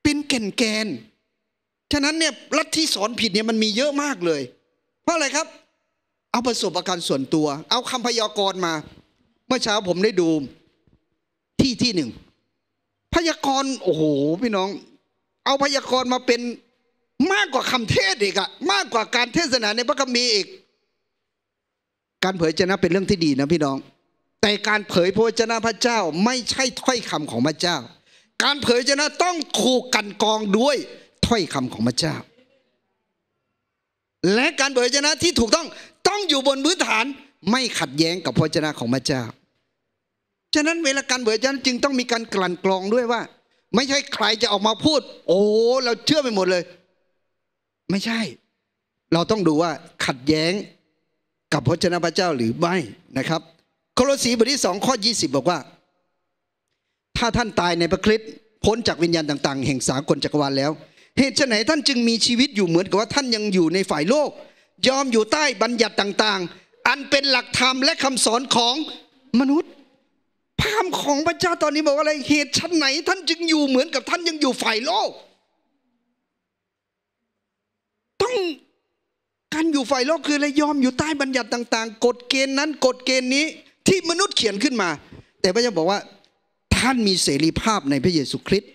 [SPEAKER 1] เป็นแก่นแกน ฉะนั้นเนี่ยลัทธิสอนผิดเนี่ยมันมีเยอะมากเลย เพราะอะไรครับ เอาประสบการณ์ส่วนตัว เอาคำพยากรณ์มา เมื่อเช้าผมได้ดูที่ที่หนึ่งพยากรณ์โอ้โหพี่น้อง เอาพยากรณ์มาเป็นมากกว่าคำเทศอีกอะมากกว่าการเทศนาในพระคัมภีร์อีกการเผยชนะเป็นเรื่องที่ดีนะพี่น้อง แต่การเผยพระชนะพระเจ้าไม่ใช่ถ้อยคำของพระเจ้า การเผยชนะต้องถูกกันกองด้วยถ้อยคำของพระเจ้า และการเผยชนะที่ถูกต้องต้องอยู่บนพื้นฐานไม่ขัดแย้งกับพระชนะของพระเจ้าฉะนั้นเวลาการเผยฉะนั้นจึงต้องมีการกลั่นกรองด้วยว่า ไม่ใช่ใครจะออกมาพูด โอ้ เราเชื่อไปหมดเลย ไม่ใช่ เราต้องดูว่าขัดแย้งกับพระชนะพระเจ้าหรือไม่ นะครับโคลสีบทที่สองข้อ20 บอกว่า ถ้าท่านตายในพระคริสต์พ้นจากวิญญาณต่างๆแห่งสากลจักรวาลแล้ว เหตุไฉนท่านจึงมีชีวิตอยู่เหมือนกับว่าท่านยังอยู่ในฝ่ายโลก ยอมอยู่ใต้บัญญัติต่าง ๆ อันเป็นหลักธรรมและคำสอนของมนุษย์ภาพของพระเจ้าตอนนี้บอกว่าอะไรเหตุชั้นไหน ท่านจึงอยู่เหมือนกับท่านยังอยู่ฝ่ายโลกต้องการอยู่ฝ่ายโลกคืออะไรยอมอยู่ใต้บัญญัติต่าง ๆ กฎเกณฑ์นั้นกฎเกณฑ์นี้ที่มนุษย์เขียนขึ้นมา แต่พระเจ้าบอกว่าท่านมีเสรีภาพในพระเยซูคริสต์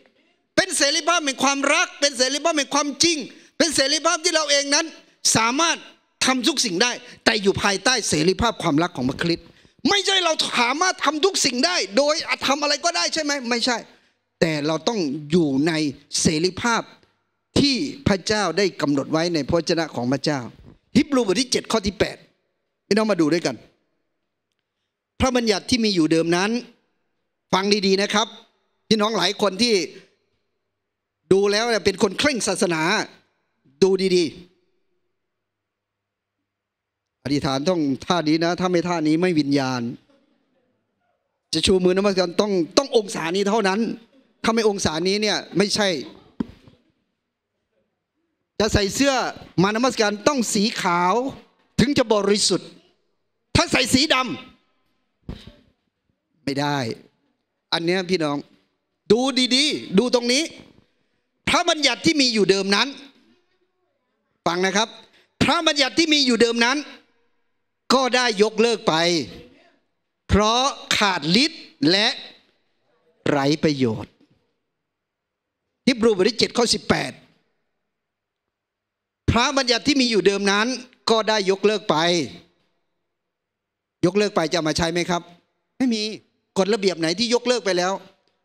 [SPEAKER 1] เป็นเสรีภาพแห่งความรัก เป็นเสรีภาพแห่งความจริง เป็นเสรีภาพที่เราเองนั้น สามารถทำทุกสิ่งได้ แต่อยู่ภายใต้เสรีภาพความรักของพระคริสต์ไม่ใช่เราสามารถทำทุกสิ่งได้ โดยำทำอะไรก็ได้ใช่ไหมไม่ใช่ แต่เราต้องอยู่ในเสรีภาพที่พระเจ้าได้กำหนดไว้ในพระเจนะของพระเจ้าฮิบรูบทที่ 7 ข้อที่8ไม่ต้องมาดูด้วยกัน พระบัญญัติที่มีอยู่เดิมนั้น ฟังดีๆนะครับพี่น้องหลายคนที่ดูแล้วเป็นคนเคร่งศาสนาดูดีๆอธิษฐานต้องท่านี้นะ ถ้าไม่ท่านี้ไม่วิญญาณ จะชูมือนมัสการต้องต้ององศานี้เท่านั้น ถ้าไม่องศานี้เนี่ยไม่ใช่ จะใส่เสื้อมานมัสการต้องสีขาว ถึงจะบริสุทธิ์ ถ้าใส่สีดำไม่ได้ อันนี้พี่น้อง ดูดีๆ ดูตรงนี้ พระบัญญัติที่มีอยู่เดิมนั้น ฟังนะครับพระบัญญัติที่มีอยู่เดิมนั้นก็ได้ยกเลิกไป เพราะขาดฤทธิ์และไรประโยชน์ฮิบรูบทที่7ข้อ18พระบัญญัติที่มีอยู่เดิมนั้น ก็ได้ยกเลิกไป ยกเลิกไปจะมาใช้ไหมครับ ไม่มีกฎระเบียบไหนที่ยกเลิกไปแล้ว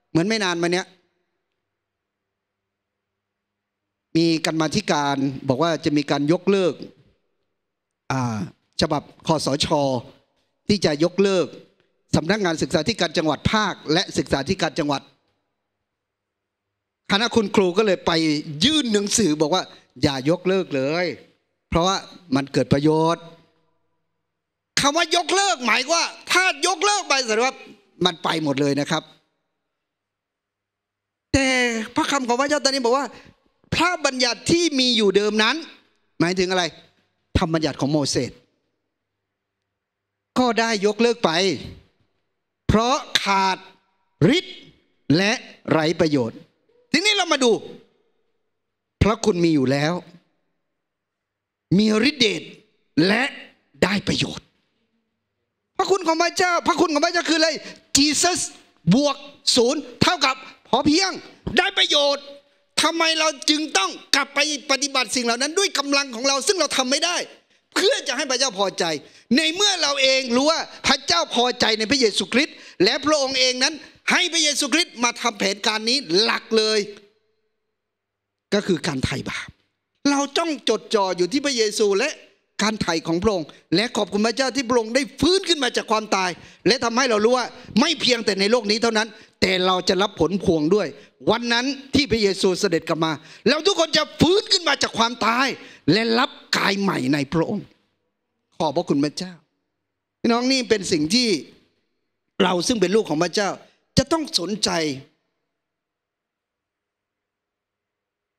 [SPEAKER 1] เหมือนไม่นานมาเนี้ย มีการมาธิการบอกว่าจะมีการยกเลิกอ่าฉบับคอสชที่จะยกเลิกสำนักงานศึกษาธิการจังหวัดภาคและศึกษาธิการจังหวัด คณะคุณครูก็เลยไปยื่นหนังสือบอกว่า อย่ายกเลิกเลย เพราะว่ามันเกิดประโยชน์คำว่ายกเลิก หมายว่า ถ้ายกเลิกไปแสดงว่ามันไปหมดเลยนะครับ แต่พระคำของพระเจ้าตอนนี้บอกว่าพระบัญญัติที่มีอยู่เดิมนั้น หมายถึงอะไรธรรมบัญญัติของโมเสสก็ได้ยกเลิกไป เพราะขาดฤทธิ์และไร้ประโยชน์ ทีนี้เรามาดู พระคุณมีอยู่แล้ว มีฤทธิเดชและได้ประโยชน์ พระคุณของพระเจ้าพระคุณของพระเจ้าคืออะไร Jesus บวกศูนย์เท่ากับพอเพียงได้ประโยชน์ทำไมเราจึงต้องกลับไปปฏิบัติสิ่งเหล่านั้น ด้วยกำลังของเราซึ่งเราทำไม่ได้เพื่อจะให้พระเจ้าพอใจ ในเมื่อเราเองรู้ว่าพระเจ้าพอใจในพระเยซูคริสต์และพระองค์เองนั้น ให้พระเยซูคริสต์มาทำแผนการนี้หลักเลย ก็คือการไถ่บาปเราจ้องจดจ่ออยู่ที่พระเยซูและการไถ่ของพระองค์และขอบคุณพระเจ้าที่พระองค์ได้ฟื้นขึ้นมาจากความตาย และทำให้เรารู้ว่าไม่เพียงแต่ในโลกนี้เท่านั้น แต่เราจะรับผลพวงด้วย วันนั้นที่พระเยซูเสด็จกลับมา เราทุกคนจะฟื้นขึ้นมาจากความตายและรับกายใหม่ในพระองค์ขอบพระคุณพระเจ้า พี่น้องนี่เป็นสิ่งที่เราซึ่งเป็นลูกของพระเจ้า จะต้องสนใจ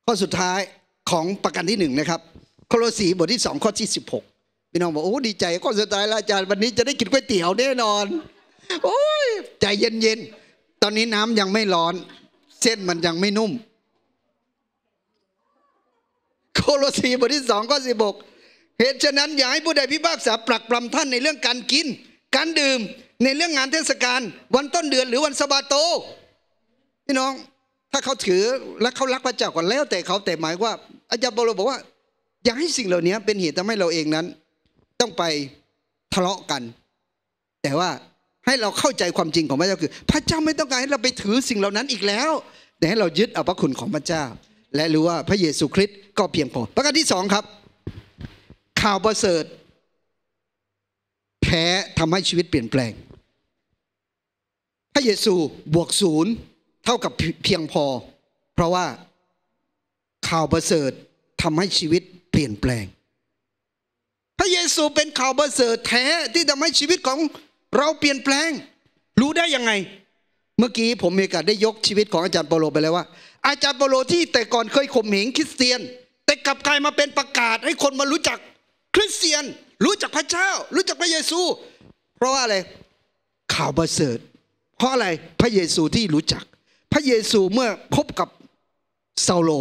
[SPEAKER 1] ข้อสุดท้ายของประกันที่หนึ่งนะครับ โคโสีบทที่สองข้อที่สิบหกพี่น้องบอกโอ้ดีใจ ข้อสุดท้ายแล้วอาจารย์วันนี้จะได้กินก๋วยเตี๋ยวแน่นอน โอ้ย ใจเย็นๆตอนนี้น้ำยังไม่ร้อน เส้นมันยังไม่นุ่มโลสีบทที่สองข้อสิบก เหตุฉะนั้นอย่าให้ผู้ใดพิพากษาปรักปรำท่านในเรื่องการกิน การดื่ม ในเรื่องงานเทศกาลวันต้นเดือน หรือวันสบาโต พี่น้องถ้าเขาถือและเขารักพระเจ้าก่อนแล้วแต่เขาแต่หมายว่าอาจารย์บอโลบอกว่าอย่าให้สิ่งเหล่านี้เป็นเหตุทำให้เราเองนั้น ต้องไปทะเลาะกัน แต่ว่าให้เราเข้าใจความจริงของพระเจ้าคือ พระเจ้าไม่ต้องการให้เราไปถือสิ่งเหล่านั้นอีกแล้ว แต่ให้เรายึดเอาพระคุณของพระเจ้าและรู้ว่าพระเยซูคริสต์ก็เพียงพอ ประการที่สองครับ ข่าวประเสริฐแพ้ทำให้ชีวิตเปลี่ยนแปลง พระเยซูบวกศูนย์เท่ากับเพียงพอ เพราะว่าข่าวประเสริฐทำให้ชีวิตเปลี่ยนแปลง พระเยซูเป็นข่าวประเสริฐแท้ที่ทำให้ชีวิตของเราเปลี่ยนแปลง รู้ได้ยังไง เมื่อกี้ผมมีโอกาสได้ยกชีวิตของอาจารย์เปโลไปแล้วว่าอาจารย์เปโลที่แต่ก่อนเคยข่มเหงคริสเตียน แต่กลับกลายมาเป็นประกาศ ให้คนมารู้จักคริสเตียนรู้จักพระเจ้า รู้จักพระเยซู เพราะว่าอะไร ข่าวประเสริฐเพราะอะไรพระเยซูที่รู้จัก พระเยซูเมื่อพบกับเซาโล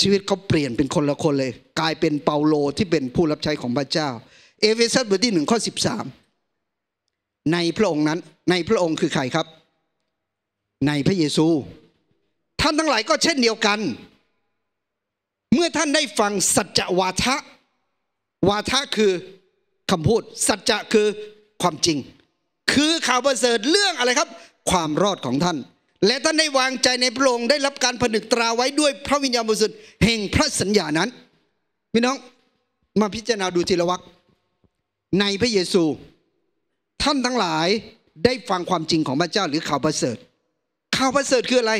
[SPEAKER 1] ชีวิตเขาเปลี่ยนเป็นคนละคนเลย กลายเป็นเปาโลที่เป็นผู้รับใช้ของพระเจ้า เอเฟซัสบทที่หนึ่งข้อสิบสามในพระองค์นั้นในพระองค์คือใครครับ ในพระเยซูท่านทั้งหลายก็เช่นเดียวกัน เมื่อท่านได้ฟัง สัจวาทะวาทะคือคำพูด สัจจะคือความจริง คือข่าวประเสริฐเรื่องอะไรครับ ความรอดของท่าน และท่านได้วางใจในพระองค์ได้รับการผนึกตราไว้ด้วยพระวิญญาณบริสุทธิ์แห่งพระสัญญานั้นพี่น้อง มาพิจารณาดูทีละวักในพระเยซู ท่านทั้งหลายได้ฟังความจริงของพระเจ้าหรือข่าวประเสริฐ ข่าวประเสริฐคืออะไร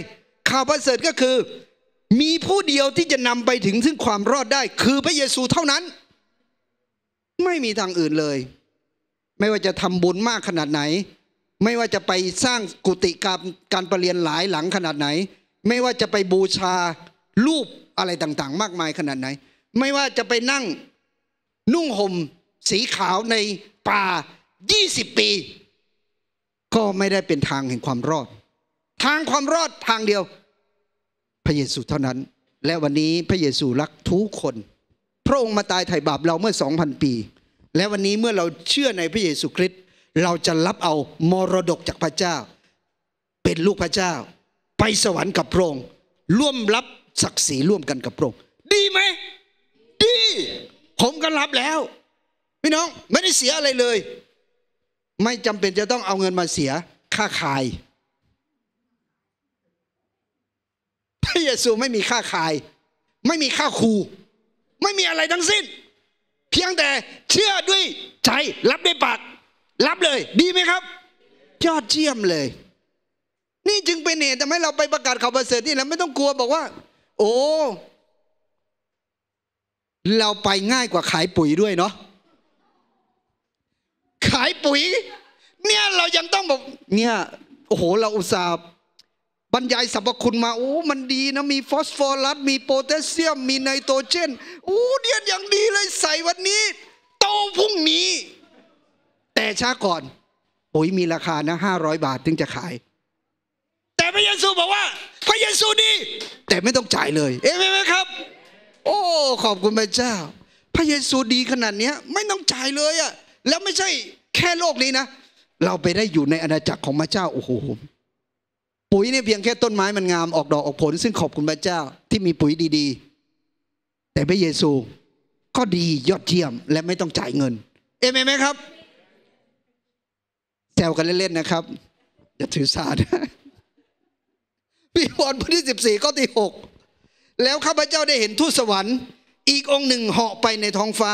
[SPEAKER 1] ข่าวประเสริฐก็คือมีผู้เดียวที่จะนำไปถึงซึ่งความรอดได้คือพระเยซูเท่านั้น ไม่มีทางอื่นเลย ไม่ว่าจะทำบุญมากขนาดไหน ไม่ว่าจะไปสร้างกุฏิกรรมการประเรียนหลายหลังขนาดไหน ไม่ว่าจะไปบูชารูปอะไรต่าง ๆ มากมายขนาดไหน ไม่ว่าจะไปนั่งนุ่งห่มสีขาวในป่า20 ปี ก็ไม่ได้เป็นทางแห่งความรอด ทางความรอดทางเดียวระเยซูเท่านั้นและวันนี้พระเยซูรักทุกคนพระองค์มาตายไถ่บาปเราเมื่อ 2,000 ปี และวันนี้เมื่อเราเชื่อในพระเยซูคริสต์เราจะรับเอามรดกจากพระเจ้า เป็นลูกพระเจ้า ไปสวรรค์กับพระองค์ร่วมรับศักดิ์ศรีร่วมกันกับพระองค์ดีไหมดี ผมก็รับแล้วพี่น้องไม่ได้เสียอะไรเลย ไม่จำเป็นจะต้องเอาเงินมาเสียค่าขายพระเยซูไม่มีค่าขาย ไม่มีค่าครูไม่มีอะไรทั้งสิ้น เพียงแต่ เชื่อด้วย ใจรับด้วยปาก รับเลยดีไหมครับยอดเยี่ยมเลย นี่จึงเป็นเหตุทำให้เราไปประกาศข่าวประเสริฐนี่เราไม่ต้องกลัวบอกว่า โอ้เราไปง่ายกว่าขายปุ๋ยด้วยเนาะขายปุ๋ยเนี่ยเรายังต้องบอก เนี่ยโอ้โหเราอุตส่าห์บรรยายสรรพคุณมาโอ้มันดีนะมีฟอสฟอรัส มีโพแทสเซียมมีไนโตรเจนโอ้เดียนอย่างดีเลยใส่วันนี้ โตพรุ่งนี้แต่ช้าก่อนปุ๋ยมีราคานะห้าร้อยบาทถึงจะขาย แต่พระเยซูบอกว่า พระเยซูดี แต่ไม่ต้องจ่ายเลย เอ๊ะไหมครับ โอ้ขอบคุณพระเจ้า พระเยซูดีขนาดนี้ไม่ต้องจ่ายเลยอะแล้วไม่ใช่แค่โลกนี้นะ เราไปได้อยู่ในอาณาจักรของพระเจ้าโอ้โหปุ๋ยเนี่ยเพียงแค่ต้นไม้มันงามออกดอกออกผล ซึ่งขอบคุณพระเจ้าที่มีปุ๋ยดีๆ แต่พระเยซูก็ดียอดเยี่ยมและไม่ต้องจ่ายเงิน เอเมนไหมครับแซวกันเล่น ๆ นะครับ อย่าถือสาดปีวรพุทที่สี่ก็ที่หกแล้วข้าพเจ้าได้เห็นทูตสวรรค์ อีกองค์หนึ่งเหาะไปในท้องฟ้า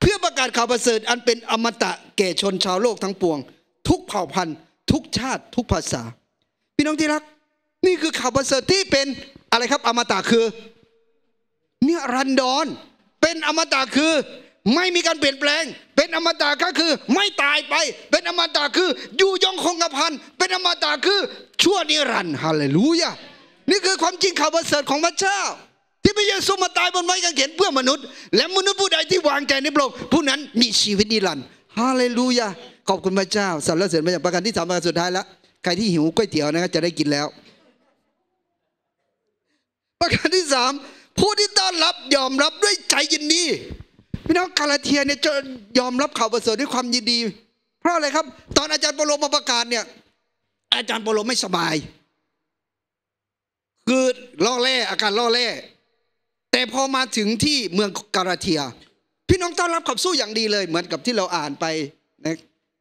[SPEAKER 1] เพื่อประกาศข่าวประเสริฐอันเป็นอมตะแก่ชนชาวโลกทั้งปวง ทุกเผ่าพันธุ์ ทุกชาติทุกภาษาพี่น้องที่รัก นี่คือข่าวประเสริฐที่เป็นอะไรครับอมตะคือเนื้อรันดอนเป็นอมตะคือ ไม่มีการเปลี่ยนแปลง เป็นอมตะก็คือ ไม่ตายไป เป็นอมตะคือ อยู่ยงคงกระพัน เป็นอมตะคือ ชั่วนิรันดร์ฮาเลลูยา นี่คือความจริงข่าวประเสริฐของพระเจ้า ที่พระเยซูมาตายบนไม้กางเขนเพื่อมนุษย์ และมนุษย์ผู้ใดที่วางใจในพระองค์ผู้นั้นมีชีวิตนิรันดร์ฮาเลลูยาขอบคุณพระเจ้าสรรเสริญพระเจ้าประการที่สามประการสุดท้ายแล้วใครที่หิวก๋วยเตี๋ยวนะครับจะได้กินแล้ว ประการที่สามผู้ที่ต้อนรับยอมรับด้วยใจยินดีพี่น้องกาลาเทียเนี่ยจะยอมรับข่าวประเสริฐด้วยความยินดี เพราะอะไรครับ ตอนอาจารย์เปโลมาประกาศเนี่ย อาจารย์เปโลไม่สบาย คือล่อแร่อาการล่อแร่แต่พอมาถึงที่เมืองกาลาเทีย พี่น้องต้อนรับขับสู้อย่างดีเลย เหมือนกับที่เราอ่านไปใน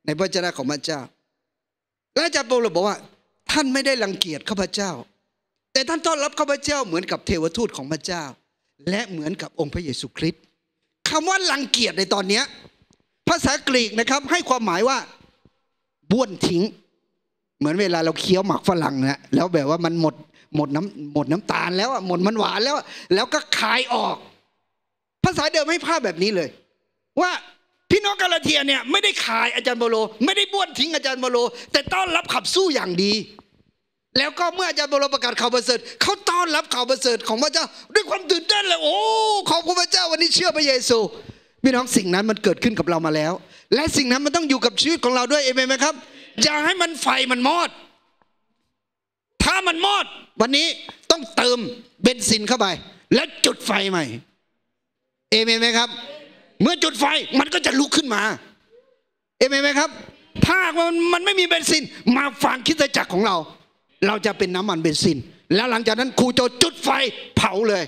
[SPEAKER 1] ในพระเจ้าของพระเจ้าและอาจารย์เปาโลบอกว่าท่านไม่ได้รังเกียจข้าพเจ้า แต่ท่านต้อนรับข้าพเจ้า เหมือนกับเทวทูตของพระเจ้า และเหมือนกับองค์พระเยซูคริสต์คำว่ารังเกียจในตอนนี้ภาษากรีกนะครับ ให้ความหมายว่าบ้วนทิ้ง เหมือนเวลาเราเคี้ยวหมักฝรั่งนะแล้วแบบว่ามันหมดหมดน้ำหมดน้ำตาลแล้วหมดมันหวานแล้ว แล้วก็คายออก ภาษาเดิมให้ภาพแบบนี้เลย ว่าพี่น้องกาลาเทียเนี่ยไม่ได้ขายอาจารย์โบโลไม่ได้บ้วนทิ้งอาจารย์โบโล แต่ต้อนรับขับสู้อย่างดี แล้วก็เมื่ออาจารย์โบโลประกาศข่าวประเสริฐเขาต้อนรับข่าวประเสริฐของพระเจ้าด้วยความตื่นเต้นเลย โอ้ขอบคุณพระเจ้าวันนี้เชื่อพระเยซูพี่น้องสิ่งนั้นมันเกิดขึ้นกับเรามาแล้ว และสิ่งนั้นมันต้องอยู่กับชีวิต ของเราด้วยเอเมนไหมครับอย่าให้มันไฟมันมอด ถ้ามันมอดวันนี้ต้องเติมเบนซินเข้าไป และจุดไฟใหม่เอเมนไหมครับเมื่อจุดไฟมันก็จะลุกขึ้นมา เอเมนไหมครับ ถ้ามันมันไม่มีเบนซิน มาฟังคิดจักรของเรา เราจะเป็นน้ำมันเบนซิน แล้วหลังจากนั้นครูจะจุดไฟเผาเลย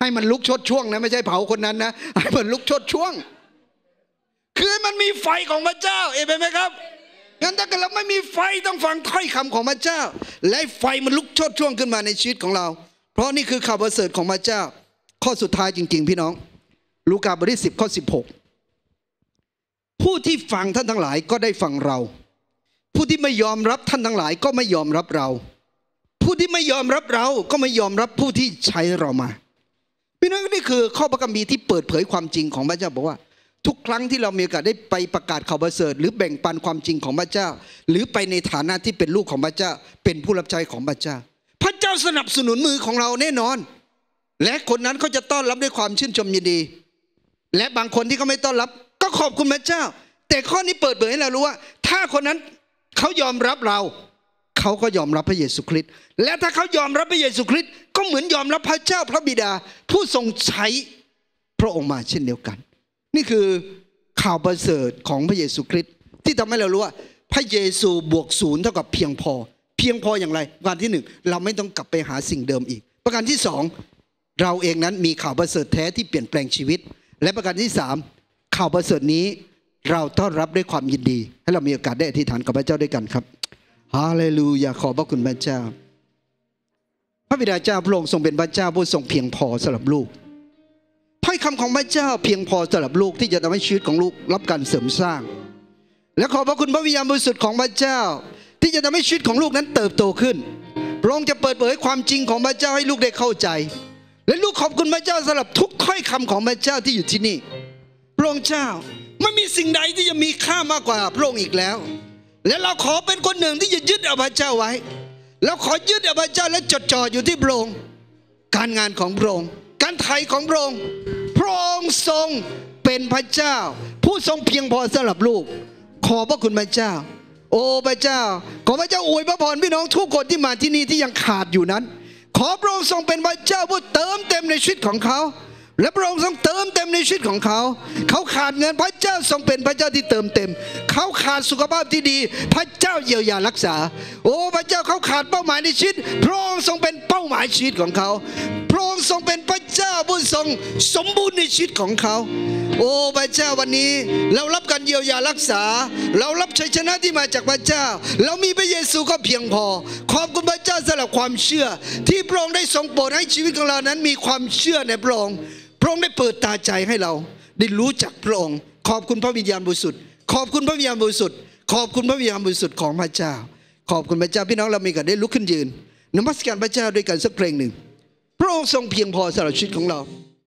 [SPEAKER 1] ให้มันลุกชดช่วงนะไม่ใช่เผาคนนั้นนะ ให้มันลุกชดช่วง คือมันมีไฟของพระเจ้าเอเมนไหมครับงั้นถ้าเกิดเราไม่มีไฟต้องฟังถ้อยคำของพระเจ้า และไฟมันลุกชดช่วงขึ้นมาในชีวิตของเรา เพราะนี่คือข่าวประเสริฐของพระเจ้าข้อสุดท้าย จริงๆ พี่น้อง ลูกาบทที่สิบข้อสิบหกผู้ที่ฟังท่านทั้งหลายก็ได้ฟังเรา ผู้ที่ไม่ยอมรับท่านทั้งหลาย ก็ไม่ยอมรับเรา ผู้ที่ไม่ยอมรับเราก็ไม่ยอมรับผู้ที่ใช้เรามาพี่น้องนี่คือข้อประคัมีที่เปิดเผยความจริงของพระเจ้าบอกว่า ทุกครั้งที่เรามีโอกาสได้ไปประกาศข่าวประเสริฐหรือแบ่งปันความจริงของพระเจ้า หรือไปในฐานะที่เป็นลูกของพระเจ้า เป็นผู้รับใช้ของพระเจ้า พระเจ้าสนับสนุนมือของเราแน่นอนและคนนั้นเขาจะต้อนรับด้วยความชื่นชมยินดี และบางคนที่เขาไม่ต้อนรับก็ขอบคุณพระเจ้า แต่ข้อนี้เปิดเผยให้เรารู้ว่า ถ้าคนนั้นเขายอมรับเรา เขาก็ยอมรับพระเยซูคริสต์และถ้าเขายอมรับพระเยซูคริสต์ก็เหมือนยอมรับพระเจ้าพระบิดา ผู้ทรงใช้พระองค์มาเช่นเดียวกัน นี่คือข่าวประเสริฐของพระเยซูคริสต์ที่ทำให้เรารู้ว่า พระเยซูบวกศูนย์เท่ากับเพียงพอ เพียงพออย่างไรประการที่หนึ่งเราไม่ต้องกลับไปหาสิ่งเดิมอีก ประการที่สองเราเองนั้นมีข่าวประเสริฐแท้ที่เปลี่ยนแปลงชีวิต และประการที่สามข่าวประเสริฐนี้เราต้อนรับด้วยความยินดีให้เรามีโอกาสได้อธิษฐานกับพระเจ้าด้วยกันครับฮาเลลูยาขอบพระคุณพระเจ้าพระบิดาเจ้าพระองค์ทรงเป็นพระเจ้าผู้ทรงเพียงพอสำหรับลูกถ้อยคำของพระเจ้า เพียงพอสำหรับลูกที่จะทำให้ชีวิตของลูกรับการเสริมสร้าง และขอบพระคุณพระวิญญาณบริสุทธิ์ของพระเจ้าที่จะทำให้ชีวิตของลูกนั้นเติบโตขึ้นพระองค์จะเปิดเผยความจริงของพระเจ้าให้ลูกได้เข้าใจและลูกขอบคุณพระเจ้าสำหรับทุกค่อยคำของพระเจ้าที่อยู่ที่นี่พระองค์เจ้า ไม่มีสิ่งใดที่จะมีค่ามากกว่าพระองค์อีกแล้ว และเราขอเป็นคนหนึ่งที่จะยึดเอาพระเจ้าไว้เราขอยึดเอาพระเจ้าและจดจ่ออยู่ที่พระองค์การงานของพระองค์การไถ่ของพระองค์พระองค์ทรงเป็นพระเจ้า ผู้ทรงเพียงพอสำหรับลูกขอพระคุณพระเจ้า โอ้พระเจ้าขอพระเจ้าอวยพระพรพี่น้องทุกคนที่มาที่นี่ที่ยังขาดอยู่นั้นขอพระองค์ทรงเป็นพระเจ้าผู้เติมเต็มในชีวิตของเขาและพระองค์ทรงเติมเต็มในชีวิตของเขา เขาขาดเงินพระเจ้าทรงเป็นพระเจ้าที่เติมเต็ม เขาขาดสุขภาพที่ดี พระเจ้าเยียวยารักษา โอ้พระเจ้าเขาขาดเป้าหมายในชีวิต พระองค์ทรงเป็นเป้าหมายชีวิตของเขา พระองค์ทรงเป็นพระเจ้าผู้ทรง สมบูรณ์ในชีวิตของเขา โอ้พระเจ้าวันนี้ เรารับการเยียวยารักษา เรารับชัยชนะที่มาจากพระเจ้าเรามีพระเยซูก็เพียงพอขอบคุณพระเจ้าสำหรับความเชื่อ ที่พระองค์ได้ทรงโปรดให้ชีวิตของเรานั้นมีความเชื่อในพระองค์พระองค์ได้เปิดตาใจให้เราได้รู้จักพระองค์ ขอบคุณพระวิญญาณบริสุทธิ์ขอบคุณพระวิญญาณบริสุทธิ์ขอบคุณพระวิญญาณบริสุทธิ์ของพระเจ้า ขอบคุณพระเจ้าพี่น้องเรามีกันได้ลุกขึ้นยืน นมัสการพระเจ้าด้วยกันสักเพลงหนึ่งพระองค์ทรงเพียงพอสำหรับชีวิตของเรา